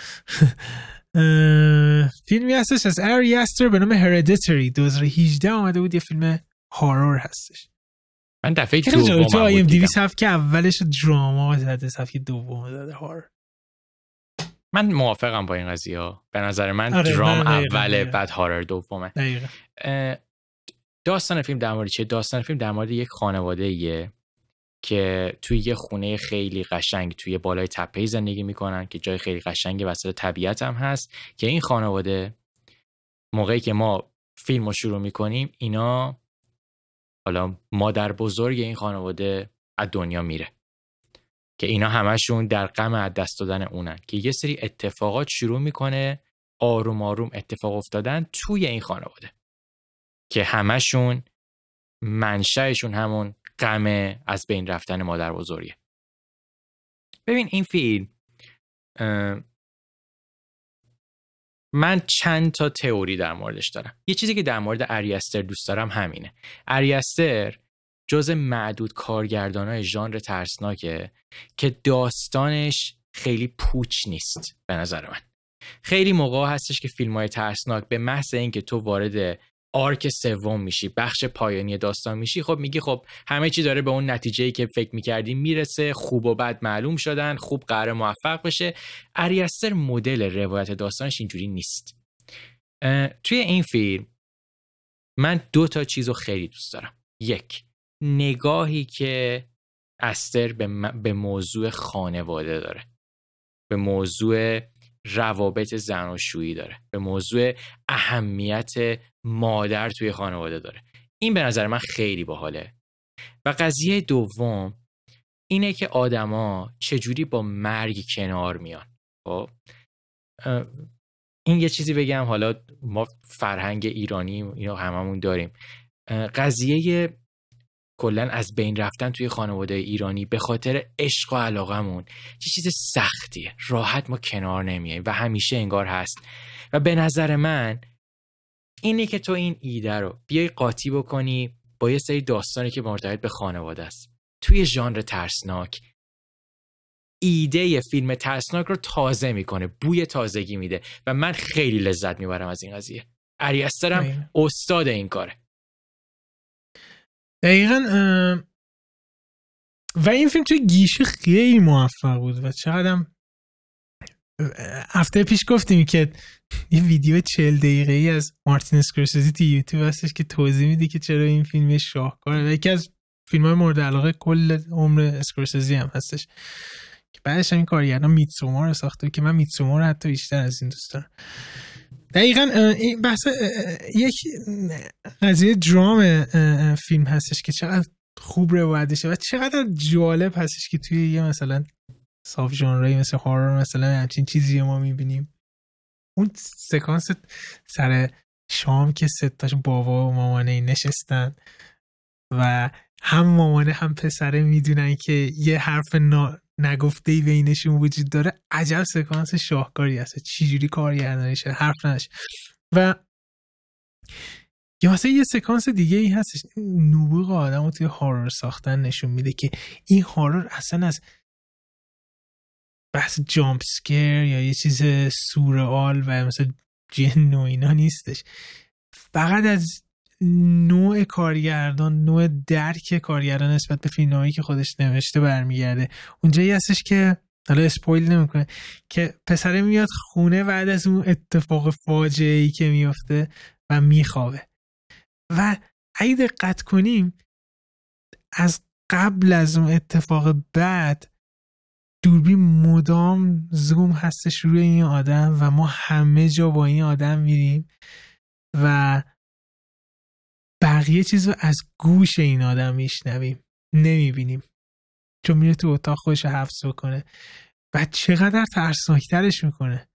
فیلمی هستش از اری استر به نام هریدیتری 2018 آمده بود یه فیلم هارور هستش من دفعه دوم تو آی ام دی که اولش دراما زده صفحه دوم زده هارور من موافقم با این قضیه ها به نظر من آره، درام اوله بعد هارر دومه داستان فیلم در مورد چه؟ داستان فیلم در مورد یک خانواده یه که توی یه خونه خیلی قشنگ توی بالای تپه زندگی میکنن که جای خیلی قشنگ وسط طبیعت هم هست که این خانواده موقعی که ما فیلم رو شروع میکنیم اینا حالا مادر بزرگ این خانواده از دنیا میره که اینا همشون در غم از دست دادن اونن که یه سری اتفاقات شروع میکنه آروم آروم اتفاق افتادن توی این خانواده که همشون منشهشون همون غم از بین رفتن مادر بزرگه ببین این فیلم من چند تا تئوری در موردش دارم یه چیزی که در مورد اریستر دوست دارم همینه اریستر جز معدود کارگردان ژانر ترسناکه که داستانش خیلی پوچ نیست به نظر من خیلی موقع هستش که فیلم های ترسناک به محض اینکه تو وارد آرک سوم میشی بخش پایانی داستان میشی خب میگی خب همه چی داره به اون نتیجه ای که فکر میکردی میرسه خوب و بد معلوم شدن خوب قرار موفق بشه اریستر مدل روایت داستانش اینجوری نیست توی این فیلم من دو تا چیز رو خیلی دوست دارم یک نگاهی که استر به, به موضوع خانواده داره به موضوع روابط زن و شویی داره به موضوع اهمیت مادر توی خانواده داره این به نظر من خیلی باحاله و قضیه دوم اینه که آدما چجوری با مرگ کنار میان خب این یه چیزی بگم حالا ما فرهنگ ایرانی اینو هممون داریم قضیه کلا از بین رفتن توی خانواده ایرانی به خاطر عشق و علاقمون چه چیز سختیه راحت ما کنار نمیایم و همیشه انگار هست و به نظر من اینه که تو این ایده رو بیای قاطی بکنی با یه سری داستانی که مرتبط به خانواده است توی ژانر ترسناک ایده فیلم ترسناک رو تازه میکنه بوی تازگی میده و من خیلی لذت میبرم از این قضیه اریسترم بله. استاد این کاره دقیقا و این فیلم توی گیشه خیلی موفق بود و چقدرم هفته پیش گفتیم که یه ویدیو چل دقیقه ای از مارتین اسکورسیزی تو یوتیوب هستش که توضیح میده که چرا این فیلم شاهکاره و یکی از فیلم های مورد علاقه کل عمر اسکورسیزی هم هستش که بعدش هم این کارگردان میتسوما رو ساخته که من میتسومار رو حتی بیشتر از این دوست دارم دقیقا این بحث یک قضیه درام فیلم هستش که چقدر خوب روایت و چقدر جالب هستش که توی یه مثلا ساف ژانری مثل هارور مثلا همچین چیزی ما میبینیم اون سکانس سر شام که ستاش بابا و مامانه نشستن و هم مامانه هم پسره میدونن که یه حرف نا... نگفته بینشون وجود داره عجب سکانس شاهکاری هست چجوری کاری هنریشه حرف نش و یا مثلا یه سکانس دیگه ای هستش نبوغ آدم رو توی هارور ساختن نشون میده که این هارور اصلا از بحث جامپ سکر یا یه چیز سورال و مثلا جن و اینا نیستش فقط از نوع کارگردان نوع درک کارگردان نسبت به هایی که خودش نوشته برمیگرده اونجایی هستش که حالا اسپویل نمیکنه که پسره میاد خونه بعد از اون اتفاق فاجعه ای که میفته و میخوابه و اگه دقت کنیم از قبل از اون اتفاق بعد دوربین مدام زوم هستش روی این آدم و ما همه جا با این آدم میریم و بقیه چیز رو از گوش این آدم میشنویم نمیبینیم چون میره تو اتاق خودش رو حفظ بکنه و چقدر ترسناکترش میکنه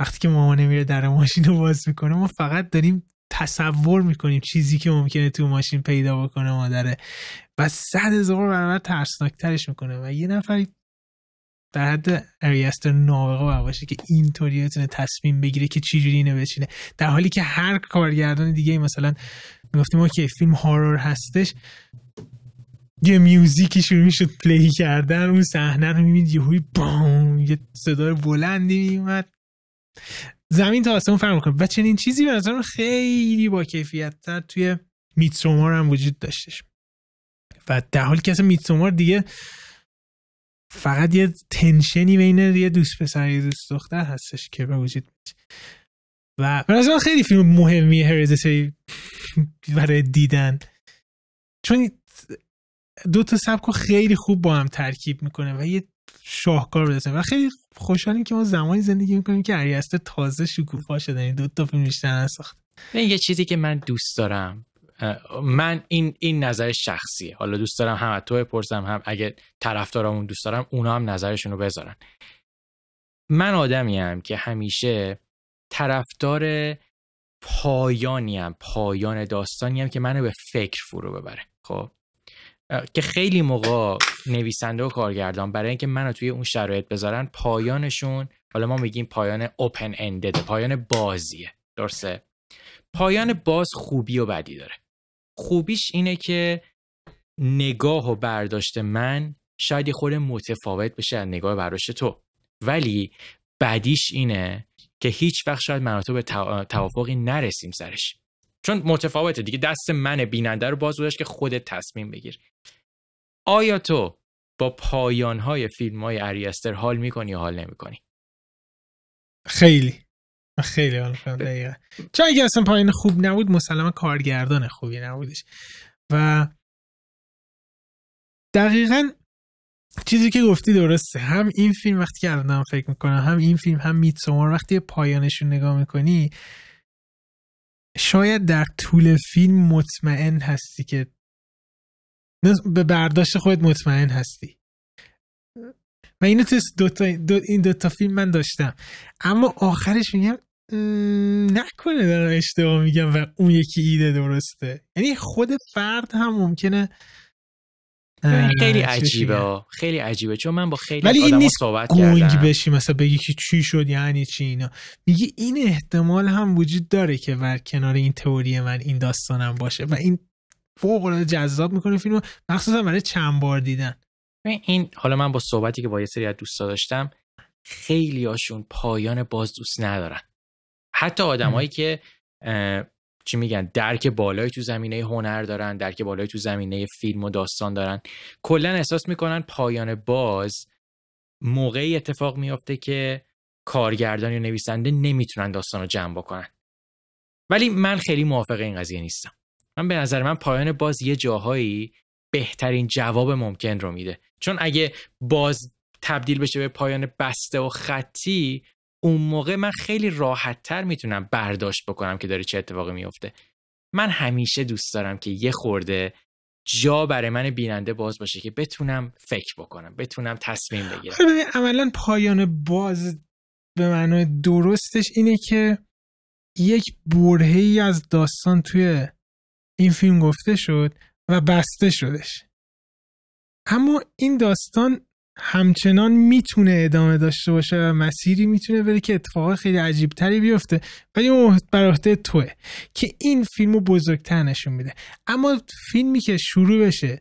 وقتی که مامانه میره در ماشین رو باز میکنه ما فقط داریم تصور میکنیم چیزی که ممکنه تو ماشین پیدا بکنه مادره و صد هزار برابر ترسناکترش میکنه و یه نفری در حد اریستر و باشه که اینطوری بتونه تصمیم بگیره که چی جوری اینو بچینه در حالی که هر کارگردان دیگه مثلا میگفتیم اوکی فیلم هارور هستش یه میوزیکی شروع میشد پلی کردن اون صحنه رو میبینید هوی بام یه صدای بلندی میومد زمین تا آسمون فرق میکنه و چنین چیزی به نظرم خیلی با کیفیت تر توی میتسومار هم وجود داشتش و در حالی که اصلا میتسومار دیگه فقط یه تنشنی بین یه دوست پسر یه دوست دختر هستش که به وجود و به خیلی فیلم مهمی هریدیتری برای دیدن چون دو تا سبک خیلی خوب با هم ترکیب میکنه و یه شاهکار بده و خیلی خوشحالیم که ما زمانی زندگی میکنیم که اریاست تازه شکوفا شده این یعنی دو تا فیلم بیشتر ساخت یه چیزی که من دوست دارم من این این نظر شخصیه حالا دوست دارم هم تو بپرسم هم اگه طرفدارامون دوست دارم اونا هم نظرشون رو بذارن من آدمی هم که همیشه طرفدار پایانی پایان داستانی هم که منو به فکر فرو ببره خب که خیلی موقع نویسنده و کارگردان برای اینکه منو توی اون شرایط بذارن پایانشون حالا ما میگیم پایان اوپن اندده پایان بازیه درسته پایان باز خوبی و بدی داره خوبیش اینه که نگاه و برداشت من شاید یه متفاوت بشه از نگاه برداشت تو ولی بدیش اینه که هیچ وقت شاید تو به توافقی نرسیم سرش چون متفاوته دیگه دست من بیننده رو باز که خودت تصمیم بگیر آیا تو با پایان های فیلم های اریستر حال میکنی یا حال نمیکنی خیلی خیلی حال دقیقا چون اگه اصلا پایین خوب نبود مسلما کارگردان خوبی نبودش و دقیقا چیزی که گفتی درسته هم این فیلم وقتی که الان فکر میکنم هم این فیلم هم میتسومار وقتی پایانشون نگاه میکنی شاید در طول فیلم مطمئن هستی که به برداشت خودت مطمئن هستی و اینو تو دو تا دو این دوتا فیلم من داشتم اما آخرش میگم نکنه دارم اشتباه میگم و اون یکی ایده درسته یعنی خود فرد هم ممکنه خیلی عجیبه خیلی عجیبه چون من با خیلی ولی این نیست صحبت گنگ بشی مثلا بگی که چی شد یعنی چی اینا میگی این احتمال هم وجود داره که بر کنار این تئوری من این داستانم باشه و این فوق العاده جذاب میکنه فیلمو مخصوصا برای چند بار دیدن این حالا من با صحبتی که با یه سری از دوستا داشتم خیلی هاشون پایان باز دوست ندارن حتی آدمایی که چی میگن درک بالایی تو زمینه هنر دارن درک بالایی تو زمینه فیلم و داستان دارن کلا احساس میکنن پایان باز موقعی اتفاق میافته که کارگردان یا نویسنده نمیتونن داستان رو جمع بکنن ولی من خیلی موافق این قضیه نیستم من به نظر من پایان باز یه جاهایی بهترین جواب ممکن رو میده چون اگه باز تبدیل بشه به پایان بسته و خطی اون موقع من خیلی راحت تر میتونم برداشت بکنم که داره چه اتفاقی میفته من همیشه دوست دارم که یه خورده جا برای من بیننده باز باشه که بتونم فکر بکنم بتونم تصمیم بگیرم عملا خب پایان باز به معنای درستش اینه که یک برهی از داستان توی این فیلم گفته شد و بسته شدش اما این داستان همچنان میتونه ادامه داشته باشه و مسیری میتونه بره که اتفاق خیلی عجیب تری بیفته ولی اون بر عهده توه که این فیلمو بزرگتر نشون میده اما فیلمی که شروع بشه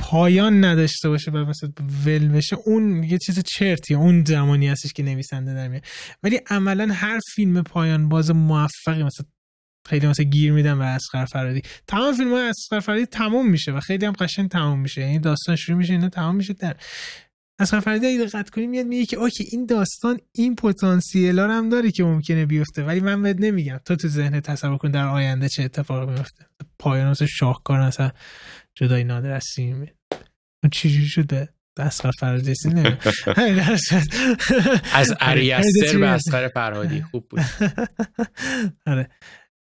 پایان نداشته باشه و مثلا ول بشه اون یه چیز چرتی اون زمانی هستش که نویسنده در میاد ولی عملا هر فیلم پایان باز موفقی مثلا خیلی مثلا گیر میدم و اسقر فرادی تمام فیلم های اسقر فرادی تموم میشه و خیلی هم قشنگ تموم میشه این یعنی داستان شروع میشه اینا تمام میشه در اسقر فرادی اگه دقت کنی میاد میگه که اوکی این داستان این پتانسیل هم داره که ممکنه بیفته ولی من بهت نمیگم تو تو ذهن تصور کن در آینده چه اتفاقی میفته پایان شاهکار اصلا جدای نادر از سیمه چجوری شده اسقر از اریستر به اسقر فرهادی خوب بود آره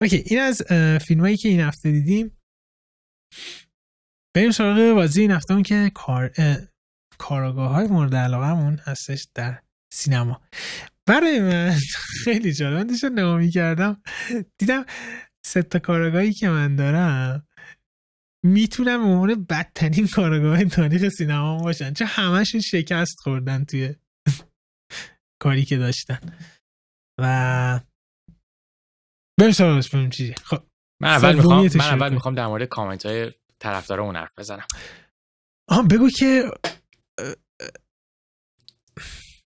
اوکی این از فیلمایی که این هفته دیدیم بریم سراغ بازی این هفته که کار کاراگاه های مورد علاقمون هستش در سینما برای من خیلی جالب من داشتم نگاه کردم دیدم ستا تا کاراگاهی که من دارم میتونم به عنوان بدترین کاراگاه تاریخ سینما باشن چه همشون شکست خوردن توی کاری که داشتن و بریم چیزی خب من اول میخوام من اول میخوام در مورد کامنت های طرفدار اون حرف بزنم آها بگو که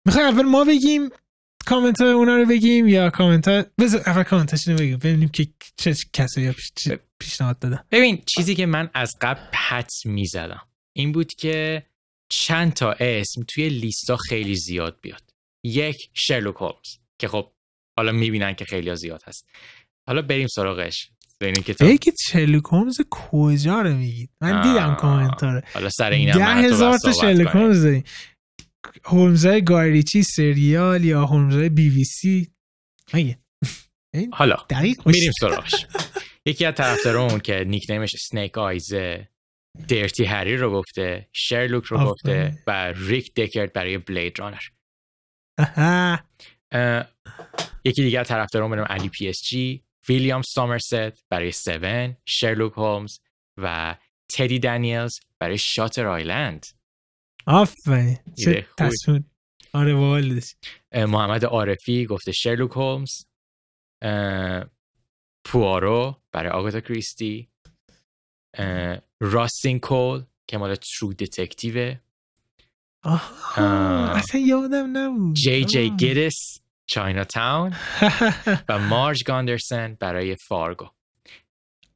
میخوای اول ما بگیم کامنت های اونا رو بگیم یا کامنت بذار اول کامنت رو بگیم ببینیم که چه کسی پیشنهاد دادن ببین چیزی که من از قبل پت میزدم این بود که چند تا اسم توی لیستا خیلی زیاد بیاد یک شرلوک هولمز که خب حالا میبینن که خیلی زیاد هست حالا بریم سراغش ای که یکی کجا رو میگید من دیدم کامنتاره حالا سر هزار تا شلوکومز داریم گایریچی سریال یا هومزای بی وی سی حالا میریم سراغش یکی از اون که نیک نیمش سنیک آیزه دیرتی هری رو گفته شرلوک رو گفته و ریک دکرد برای بلید رانر یکی دیگر طرفدارا منم علی پی اس جی ویلیام سامرست برای سون شرلوک هولمز و تدی دانیلز برای شاتر آیلند آفرین چه تصمیم آره محمد عارفی گفته شرلوک هولمز پوارو برای آگاتا کریستی راستین کول که مال ترو دتکتیوه آها آه. اصلا یادم نبود جی جی گیرس چاینا تاون و مارج گاندرسن برای فارگو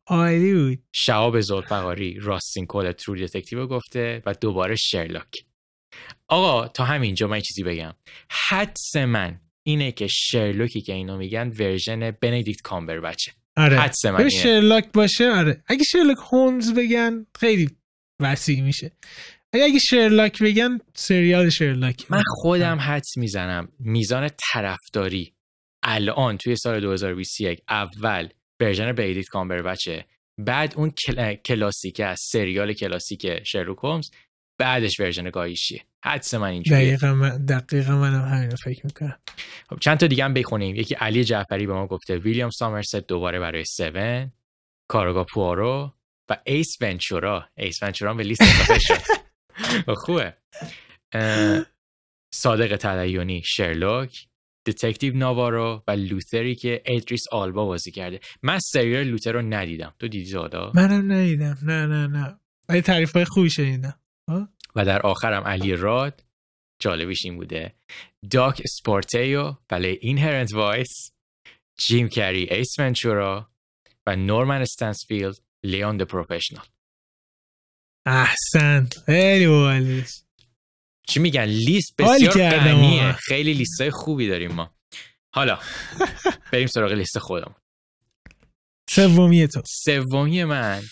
عالی بود شعب زلفقاری راستین کل ترو دتکتیو گفته و دوباره شرلاک آقا تا همینجا من چیزی بگم حدس من اینه که شرلوکی که اینو میگن ورژن بندیکت کامبر بچه آره. حدس من شرلاک باشه آره اگه شرلوک هونز بگن خیلی وسیع میشه اگه شرلاک بگن سریال شرلاک من خودم حدس میزنم میزان طرفداری الان توی سال 2021 اول ورژن بیدیت کامبر بچه بعد اون کلاسیکه کلاسیک است سریال کلاسیک شرلوک هومز بعدش ورژن گایشیه حدس من اینجوریه دقیقا من منم فکر میکنم خب چند تا دیگه هم بخونیم یکی علی جعفری به ما گفته ویلیام سامرست دوباره برای 7 کارگا پوارو و ایس ونچورا ایس به لیست خوبه صادق تلیانی شرلوک دتکتیو ناوارو و لوتری که ادریس آلبا بازی کرده من سریال لوتر رو ندیدم تو دیدی زادا منم ندیدم نه نه نه ولی تعریف های خوبی و در آخرم علی راد جالبیش این بوده داک سپارتیو بله اینهرنت وایس جیم کری ایس منچورا و نورمن استنسفیلد لیون د پروفشنال احسن خیلی چی میگن لیست بسیار غنیه خیلی های خوبی داریم ما حالا بریم سراغ لیست خودم سومی تو سومی من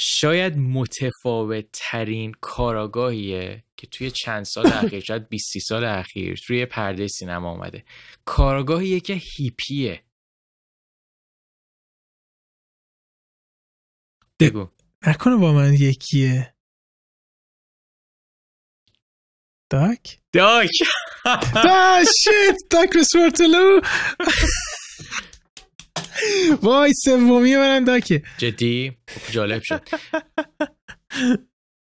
شاید متفاوت ترین کاراگاهیه که توی چند سال اخیر شاید 20 سال اخیر روی پرده سینما آمده کاراگاهیه که هیپیه بگو نکنه با من یکیه داک داک شیت داک رسورتلو وای سومی منم داکه جدی جالب شد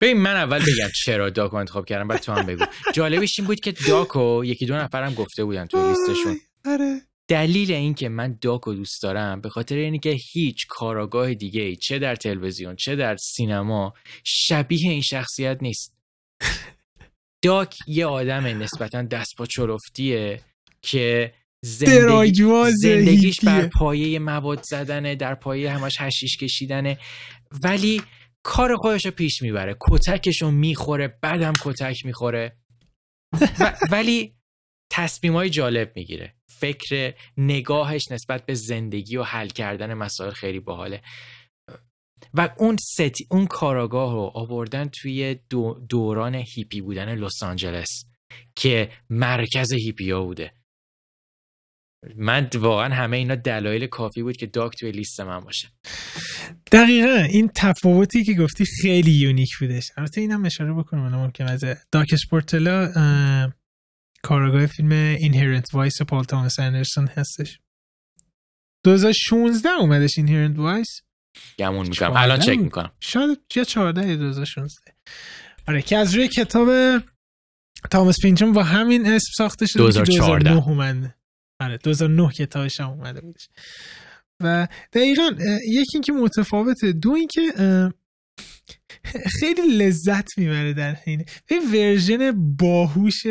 ببین من اول بگم چرا داکو انتخاب کردم بعد تو هم بگو جالبش این بود که داکو یکی دو نفرم گفته بودن تو لیستشون آره دلیل که من داکو دوست دارم به خاطر اینه که هیچ کاراگاه دیگه ای چه در تلویزیون چه در سینما شبیه این شخصیت نیست داک یه آدم نسبتا دست با چرفتیه که زندگی... زندگیش بر پایه مواد زدنه در پایه همش هشیش کشیدنه ولی کار خودش رو پیش میبره کتکش رو میخوره هم کتک میخوره ولی تصمیم های جالب میگیره فکر نگاهش نسبت به زندگی و حل کردن مسائل خیلی باحاله و اون ستی اون کاراگاه رو آوردن توی دوران هیپی بودن لس آنجلس که مرکز هیپیا بوده من واقعا همه اینا دلایل کافی بود که داک توی لیست من باشه دقیقا این تفاوتی که گفتی خیلی یونیک بودش البته اینم اشاره بکنم من که از داک کارگاه فیلم Inherent وایس پال تامس اندرسون هستش 2016 اومدش Inherent وایس گمون میکنم الان چک میکنم شاید یا 14 یا 2016 آره که از روی کتاب تامس پینچون با همین اسم ساخته شده 2014 2009 اومده آره 2009 کتابش هم اومده بودش و دقیقا یکی اینکه متفاوته دو اینکه خیلی لذت میبره در حین این ورژن باهوش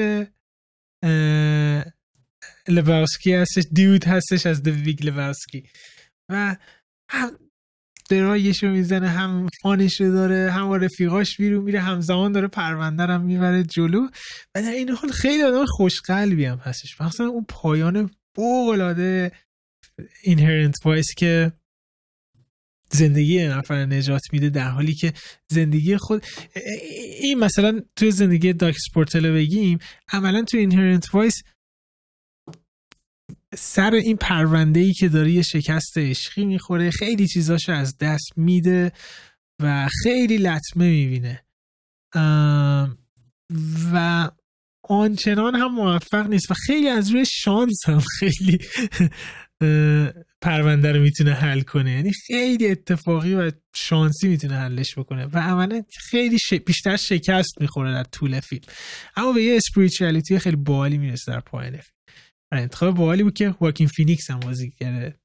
لباسکی هستش دیوت هستش از دویگ لباسکی و هم درایش میزنه هم فانش رو داره هم با رفیقاش بیرو میره همزمان داره پرونده هم میبره جلو و در این حال خیلی آدم خوشقلبی هم هستش مخصوصا اون پایان بغلاده اینهرنت وایس که زندگی نفر نجات میده در حالی که زندگی خود این مثلا توی زندگی داکسپورتلو بگیم عملا توی اینهرنت وایس سر این پرونده ای که داره یه شکست عشقی میخوره خیلی چیزاشو از دست میده و خیلی لطمه میبینه و آنچنان هم موفق نیست و خیلی از روی شانس هم خیلی پرونده رو میتونه حل کنه یعنی خیلی اتفاقی و شانسی میتونه حلش بکنه و عملا خیلی بیشتر شکست میخوره در طول فیلم اما به یه اسپریچوالیتی خیلی بالی میرسه در پایان فیلم انتخاب بالی بود که واکین فینیکس هم کرده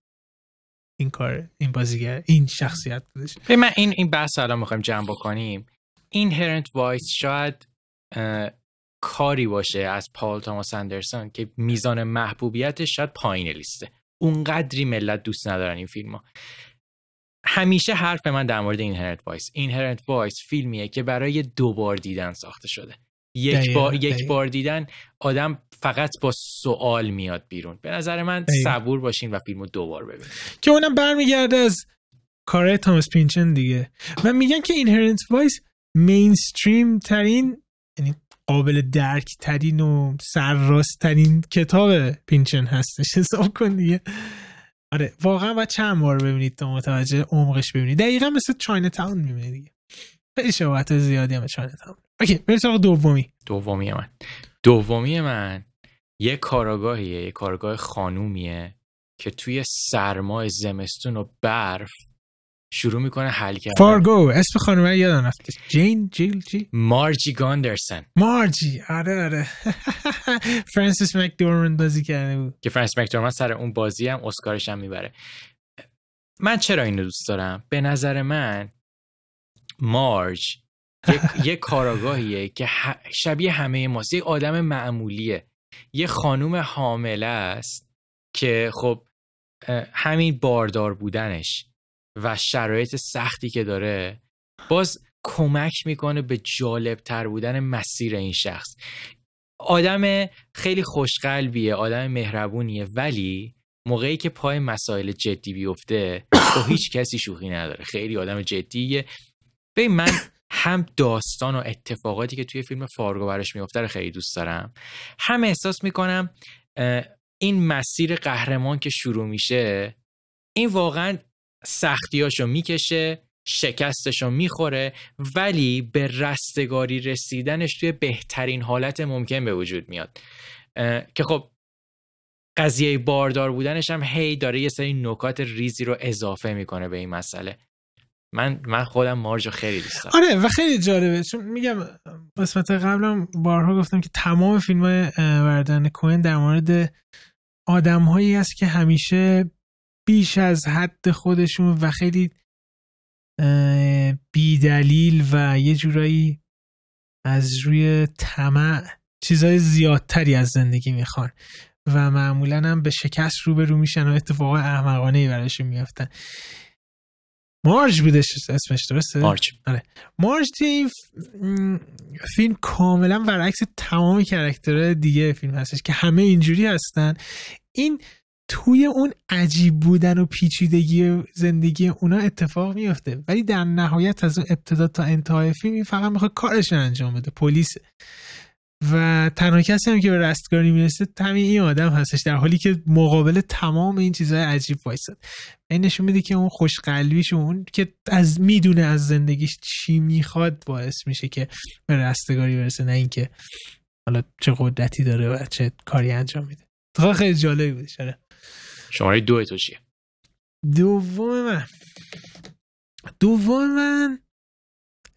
این کار این بازیگر این شخصیت بودش من این این بحث الان میخوایم جمع بکنیم این هرنت وایس شاید کاری باشه از پال توماس اندرسون که میزان محبوبیتش شاید پایین لیسته اونقدری ملت دوست ندارن این فیلم ها. همیشه حرف من در مورد اینهرنت وایس اینهرنت وایس فیلمیه که برای دوبار دیدن ساخته شده یک بار یک بار دیدن آدم فقط با سوال میاد بیرون به نظر من صبور باشین و فیلمو دوبار ببینید که اونم برمیگرده از کارهای تامس پینچن دیگه و میگن که اینهرنت وایس مینستریم ترین یعنی قابل درک ترین و سرراست ترین کتاب پینچن هستش حساب کن دیگه آره واقعا و چند بار ببینید تا متوجه عمقش ببینید دقیقا مثل چاینه تاون میبینید دیگه خیلی شباهت زیادی هم چاینه تاون اوکی بریم سراغ دومی دومی من دومی من یه کاراگاهیه یه کارگاه خانومیه که توی سرمای زمستون و برف شروع میکنه حل کردن فارگو اسم خانم یادم رفت جین جیل جی مارجی گاندرسن مارجی آره آره فرانسیس مکدورمن بازی کرده بود که فرانسیس مکدورمن سر اون بازی هم اسکارش هم میبره من چرا اینو دوست دارم به نظر من مارج یه کاراگاهیه که شبیه همه ماست یه آدم معمولیه یه خانوم حامله است که خب همین باردار بودنش و شرایط سختی که داره باز کمک میکنه به جالب تر بودن مسیر این شخص آدم خیلی خوشقلبیه آدم مهربونیه ولی موقعی که پای مسائل جدی بیفته با خب هیچ کسی شوخی نداره خیلی آدم جدیه ببین من هم داستان و اتفاقاتی که توی فیلم فارگو براش میفته رو خیلی دوست دارم هم احساس میکنم این مسیر قهرمان که شروع میشه این واقعا سختیاشو میکشه شکستشو میخوره ولی به رستگاری رسیدنش توی بهترین حالت ممکن به وجود میاد که خب قضیه باردار بودنش هم هی داره یه سری نکات ریزی رو اضافه میکنه به این مسئله من من خودم مارج خیلی دوست دارم آره و خیلی جالبه چون میگم قسمت قبلم بارها گفتم که تمام فیلم های وردن کوین در مورد آدم هایی هست که همیشه بیش از حد خودشون و خیلی بیدلیل و یه جورایی از روی طمع چیزهای زیادتری از زندگی میخوان و معمولا هم به شکست روبرو میشن و اتفاق احمقانه ای براشون میافتن مارج بودش اسمش درسته مارج آره مارج این فیلم کاملا برعکس تمام کرکترهای دیگه فیلم هستش که همه اینجوری هستن این توی اون عجیب بودن و پیچیدگی زندگی اونا اتفاق میفته ولی در نهایت از اون ابتدا تا انتهای فیلم این فقط میخواد کارش انجام بده پلیس و تنها کسی هم که به رستگاری میرسه تمیه این آدم هستش در حالی که مقابل تمام این چیزهای عجیب وایساد این نشون میده که اون خوشقلبیش اون که از میدونه از زندگیش چی میخواد باعث میشه که به رستگاری برسه نه اینکه حالا چه قدرتی داره و چه کاری انجام میده خیلی جالبی بود شماره دو تو چیه دوم من دوم من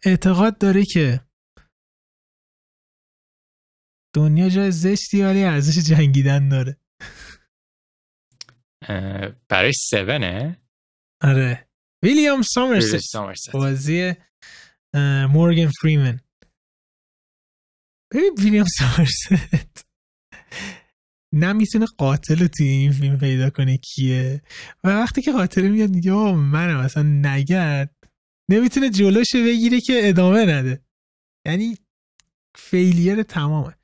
اعتقاد داره که دنیا جای زشتی ولی ارزش جنگیدن داره برای سونه آره ویلیام سامرست بازی مورگن فریمن ببین ویلیام سامرست نه میتونه قاتل توی این فیلم پیدا کنه کیه و وقتی که قاتل میاد میگه منم اصلا نگرد نمیتونه جلوش بگیره که ادامه نده یعنی فیلیر تمامه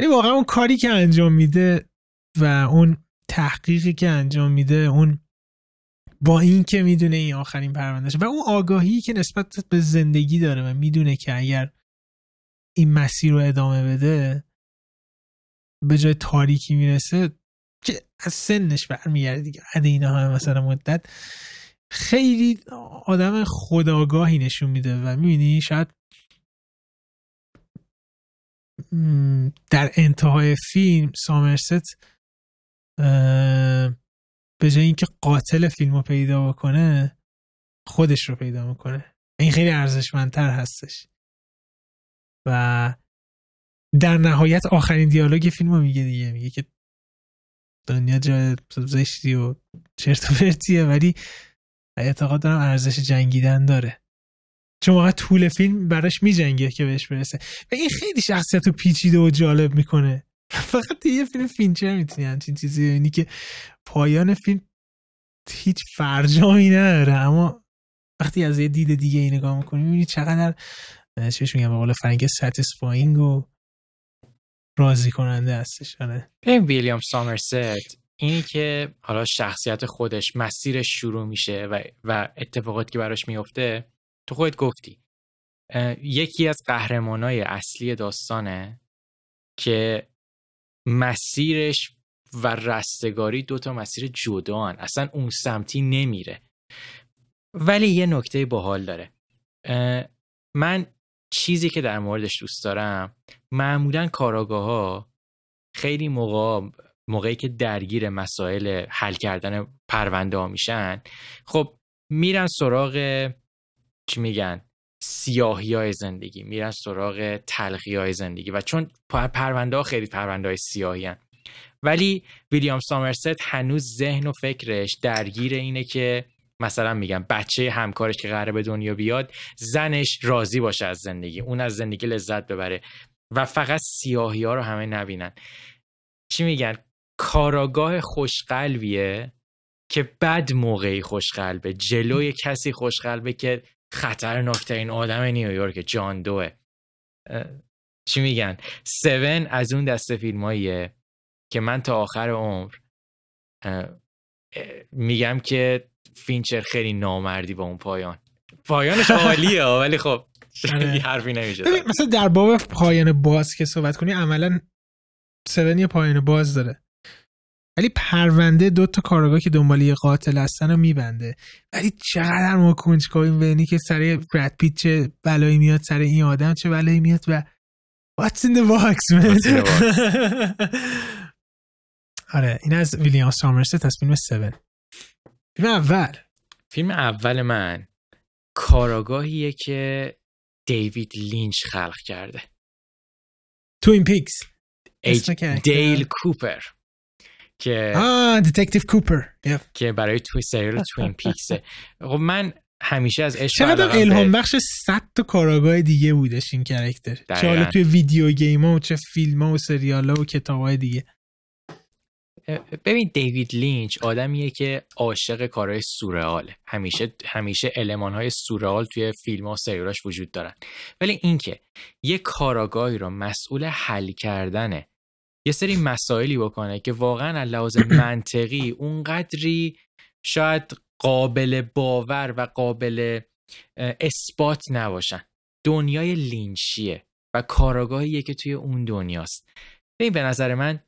یعنی واقعا اون کاری که انجام میده و اون تحقیقی که انجام میده اون با این که میدونه این آخرین پروندهش و اون آگاهی که نسبت به زندگی داره و میدونه که اگر این مسیر رو ادامه بده به جای تاریکی میرسه که از سنش برمیگرده دیگه بعد اینا مثلا مدت خیلی آدم خداگاهی نشون میده و میبینی شاید در انتهای فیلم سامرست به جای اینکه قاتل فیلم رو پیدا بکنه خودش رو پیدا میکنه این خیلی ارزشمندتر هستش و در نهایت آخرین دیالوگ فیلم رو میگه دیگه میگه که دنیا جای زشتی و چرت و پرتیه ولی اعتقاد دارم ارزش جنگیدن داره چون واقعا طول فیلم براش میجنگه که بهش برسه و این خیلی شخصیت رو پیچیده و جالب میکنه فقط یه فیلم فینچر میتونی همچین چیزی یعنی که پایان فیلم هیچ فرجامی نداره اما وقتی از یه دید دیگه این نگاه میکنی میبینی چقدر چش میگم به قول فرنگ ساتیسفاینگ و راضی کننده هستش آره. ببین ویلیام سامرست اینی که حالا شخصیت خودش مسیرش شروع میشه و, و اتفاقاتی که براش میفته تو خودت گفتی یکی از قهرمانای اصلی داستانه که مسیرش و رستگاری دوتا مسیر جدان اصلا اون سمتی نمیره ولی یه نکته باحال داره من چیزی که در موردش دوست دارم معمولا کاراگاه ها خیلی موقع موقعی که درگیر مسائل حل کردن پرونده ها میشن خب میرن سراغ چی میگن سیاهی های زندگی میرن سراغ تلخی های زندگی و چون پرونده ها خیلی پرونده های سیاهی هن. ولی ویلیام سامرست هنوز ذهن و فکرش درگیر اینه که مثلا میگم بچه همکارش که قراره به دنیا بیاد زنش راضی باشه از زندگی اون از زندگی لذت ببره و فقط سیاهی ها رو همه نبینن چی میگن کاراگاه خوشقلبیه که بد موقعی خوشقلبه جلوی کسی خوشقلبه که خطر نکترین آدم نیویورک جان دوه چی میگن سون از اون دسته فیلماییه که من تا آخر عمر میگم که فینچر خیلی نامردی با اون پایان پایانش عالیه ولی خب آره. حرفی نمیشه مثلا در باب پایان باز که صحبت کنی عملا سون یه پایان باز داره ولی پرونده دو تا کارگاه که دنبال یه قاتل هستن رو میبنده ولی چقدر ما کنجکاویم ببینی که سر برد پیت چه بلایی میاد سر این آدم چه بلایی میاد و What's in the box man آره این از ویلیام سامرست تصمیم 7 فیلم اول فیلم اول من کاراگاهیه که دیوید لینچ خلق کرده توین پیکس دیل کوپر که آه دیتکتیف کوپر که برای توی سریال توین پیکسه خب من همیشه از عشق چقدر الهام بخش صد تا کاراگاه دیگه بودش این کرکتر چه حالا توی ویدیو گیم ها و چه فیلم ها و سریال ها و کتاب های دیگه ببین دیوید لینچ آدمیه که عاشق کارهای سورئاله همیشه همیشه المانهای های سورئال توی فیلم ها و سریالاش وجود دارن ولی اینکه یه کاراگاهی رو مسئول حل کردن یه سری مسائلی بکنه که واقعا از لحاظ منطقی اونقدری شاید قابل باور و قابل اثبات نباشن دنیای لینچیه و کاراگاهیه که توی اون دنیاست ببین به نظر من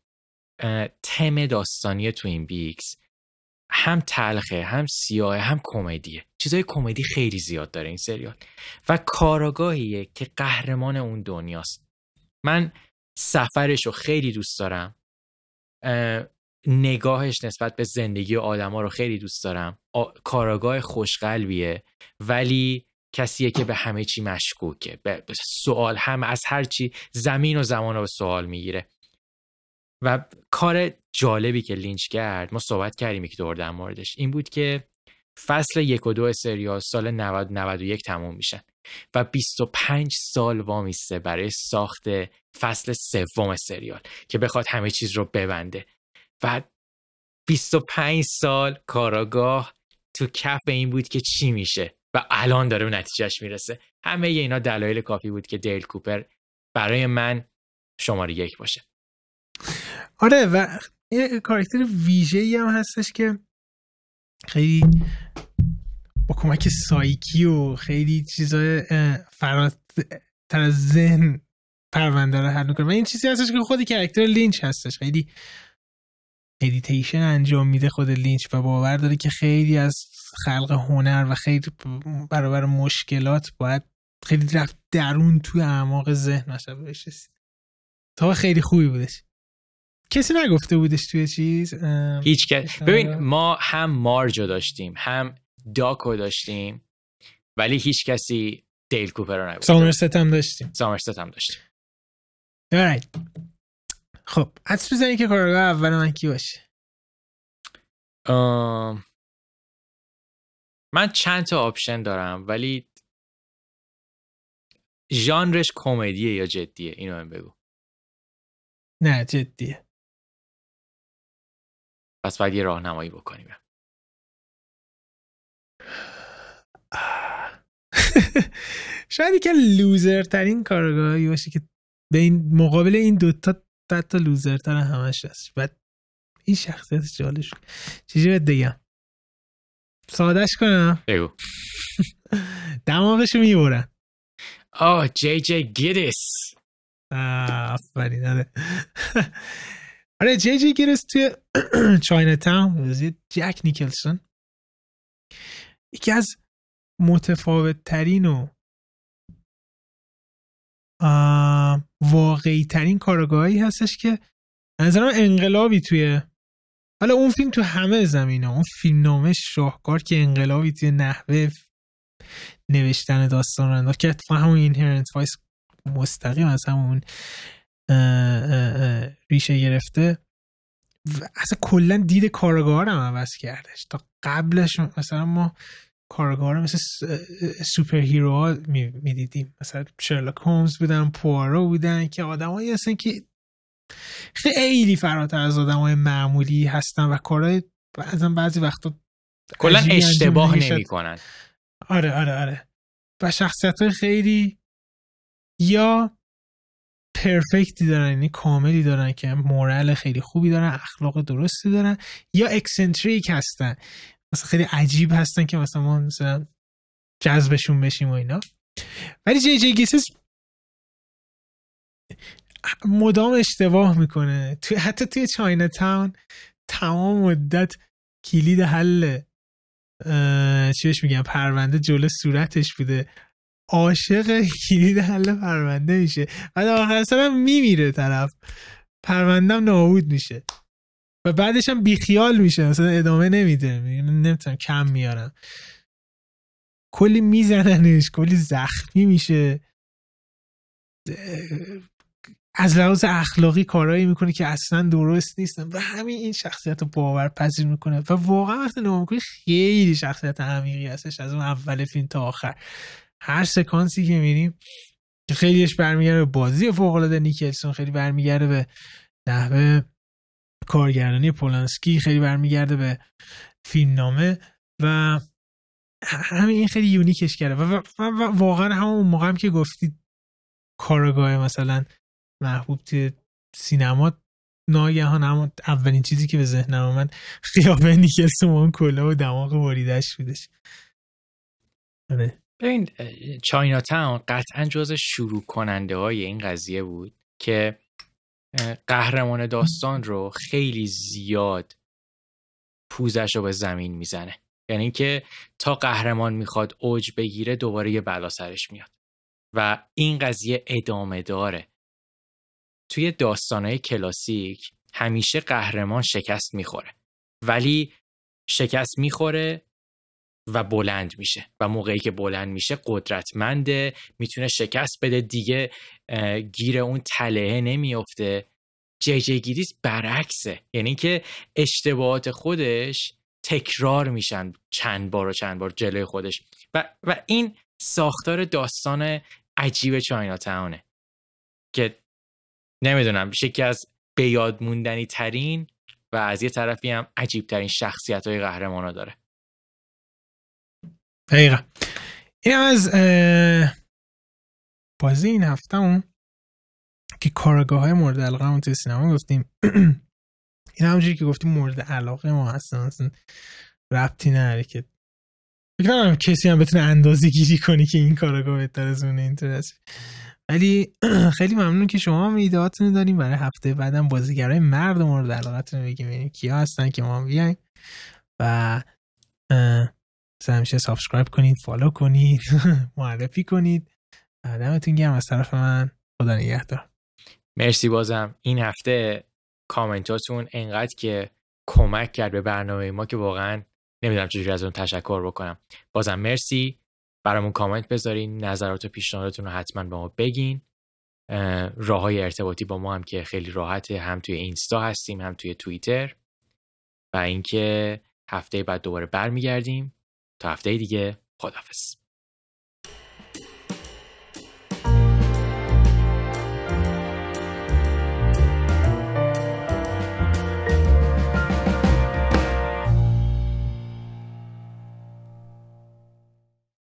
تم داستانی تو این بیکس هم تلخه هم سیاه هم کمدیه چیزای کمدی خیلی زیاد داره این سریال و کاراگاهیه که قهرمان اون دنیاست من سفرش رو خیلی دوست دارم نگاهش نسبت به زندگی آدما رو خیلی دوست دارم آ... کاراگاه خوشقلبیه ولی کسیه که به همه چی مشکوکه به سوال هم از هر چی زمین و زمان رو به سوال میگیره و کار جالبی که لینچ کرد ما صحبت کردیم یک دور در موردش این بود که فصل یک و دو سریال سال 90 91 تموم میشن و 25 سال وامیسته برای ساخت فصل سوم سریال که بخواد همه چیز رو ببنده و 25 سال کاراگاه تو کف این بود که چی میشه و الان داره به نتیجهش میرسه همه اینا دلایل کافی بود که دیل کوپر برای من شماره یک باشه آره و یه کاراکتر ویژه هم هستش که خیلی با کمک سایکی و خیلی چیزای فراتر از ذهن پرونده رو حل میکنه و این چیزی هستش که خود کرکتر لینچ هستش خیلی مدیتیشن انجام میده خود لینچ و باور داره که خیلی از خلق هنر و خیلی برابر مشکلات باید خیلی رفت درون توی اعماق ذهن مثلا تو تا خیلی خوبی بودش کسی نگفته بودش توی چیز هیچ کس ببین ما هم مارجو داشتیم هم داکو داشتیم ولی هیچ کسی دیل کوپر رو نگفت سامرست هم داشتیم سامرست هم داشتیم right. خب تو بزنی که کارگاه اول من کی باشه من چند تا آپشن دارم ولی ژانرش کمدیه یا جدیه اینو هم بگو نه جدیه پس باید یه راهنمایی بکنیم شاید یکی ترین کارگاهی باشه که به این مقابل این دوتا تا لوزرتر همش هست و این شخصیت جالش چیزی بهت بگم سادش کنم بگو دماغشو میبرن آه جی جی گیدیس آفرین آره. آره جی جی گرس توی چاینه تاون جک نیکلسون یکی از متفاوت ترین و واقعی ترین کارگاهی هستش که نظرم انقلابی توی حالا اون فیلم تو همه زمینه اون فیلم نامه شاهکار که انقلابی توی نحوه نوشتن داستان رو انداخت که همون اینهرنت وایس مستقیم از همون ریشه گرفته اصلا کلا دید رو هم عوض کردش تا قبلش مثلا ما رو مثل سوپر هیرو ها میدیدیم مثلا شرلک هومز بودن پوارو بودن که آدمایی هستن که خیلی فراتر از آدم های معمولی هستن و کارهای بعضا بعضی وقتا کلا اشتباه کنن آره آره آره و شخصیت های خیلی یا پرفکتی دارن یعنی کاملی دارن که مورال خیلی خوبی دارن اخلاق درستی دارن یا اکسنتریک هستن مثلا خیلی عجیب هستن که مثلا ما مثلا جذبشون بشیم و اینا ولی جی جی مدام اشتباه میکنه تو حتی توی چاینا تاون تمام مدت کلید حل بهش میگم پرونده جلو صورتش بوده عاشق کلید حل پرونده میشه بعد آخر سرم میمیره طرف پروندم نابود میشه و بعدش هم بیخیال میشه مثلا ادامه نمیده نمیتونم کم میارم کلی میزننش کلی زخمی میشه از لحاظ اخلاقی کارایی میکنه که اصلا درست نیستن و همین این شخصیت رو پذیر میکنه و واقعا وقتی نگاه میکنی خیلی شخصیت عمیقی هستش از اون اول فیلم تا آخر هر سکانسی که میریم خیلیش برمیگرده به بازی فوق العاده نیکلسون خیلی برمیگرده به نحوه کارگردانی پولانسکی خیلی برمیگرده به فیلمنامه و همین این خیلی یونیکش کرده و, واقعا همون موقع هم که گفتی کارگاه مثلا محبوب توی سینما ناگهان هم اولین چیزی که به ذهنم آمد قیافه نیکلسون اون کلا و دماغ واریدش بودش آره. ببین چاینا تاون قطعا جز شروع کننده های این قضیه بود که قهرمان داستان رو خیلی زیاد پوزش رو به زمین میزنه یعنی اینکه تا قهرمان میخواد اوج بگیره دوباره یه بلا سرش میاد و این قضیه ادامه داره توی داستانهای کلاسیک همیشه قهرمان شکست میخوره ولی شکست میخوره و بلند میشه و موقعی که بلند میشه قدرتمنده میتونه شکست بده دیگه گیر اون تله نمیفته جی جی گیریز برعکسه یعنی که اشتباهات خودش تکرار میشن چند بار و چند بار جلوی خودش و, و این ساختار داستان عجیب چاینا تاونه که نمیدونم یکی از بیاد موندنی ترین و از یه طرفی هم عجیب ترین شخصیت های قهرمان داره دقیقا این از بازی این هفته اون که کارگاه های مورد علاقه همون توی سینما گفتیم این همونجوری که گفتیم مورد علاقه ما هستن اصلا ربطی نه که فکر نکنم کسی هم بتونه اندازه گیری کنی که این کارگاه بهتر از اون اینترست ولی خیلی ممنون که شما هم ایدهاتون داریم برای هفته بعدم بازیگرای مرد مورد علاقتون بگیم کیا هستن که ما هم و همیشه سابسکرایب کنید فالو کنید معرفی کنید دمتون گرم از طرف من خدا نگهدار مرسی بازم این هفته کامنتاتون انقدر که کمک کرد به برنامه ما که واقعا نمیدونم چجوری از اون تشکر بکنم بازم مرسی برامون کامنت بذارین نظرات و پیشنهاداتون رو حتما به ما بگین راه های ارتباطی با ما هم که خیلی راحته هم توی اینستا هستیم هم توی توییتر و اینکه هفته بعد دوباره برمیگردیم تا هفته دیگه خدافظ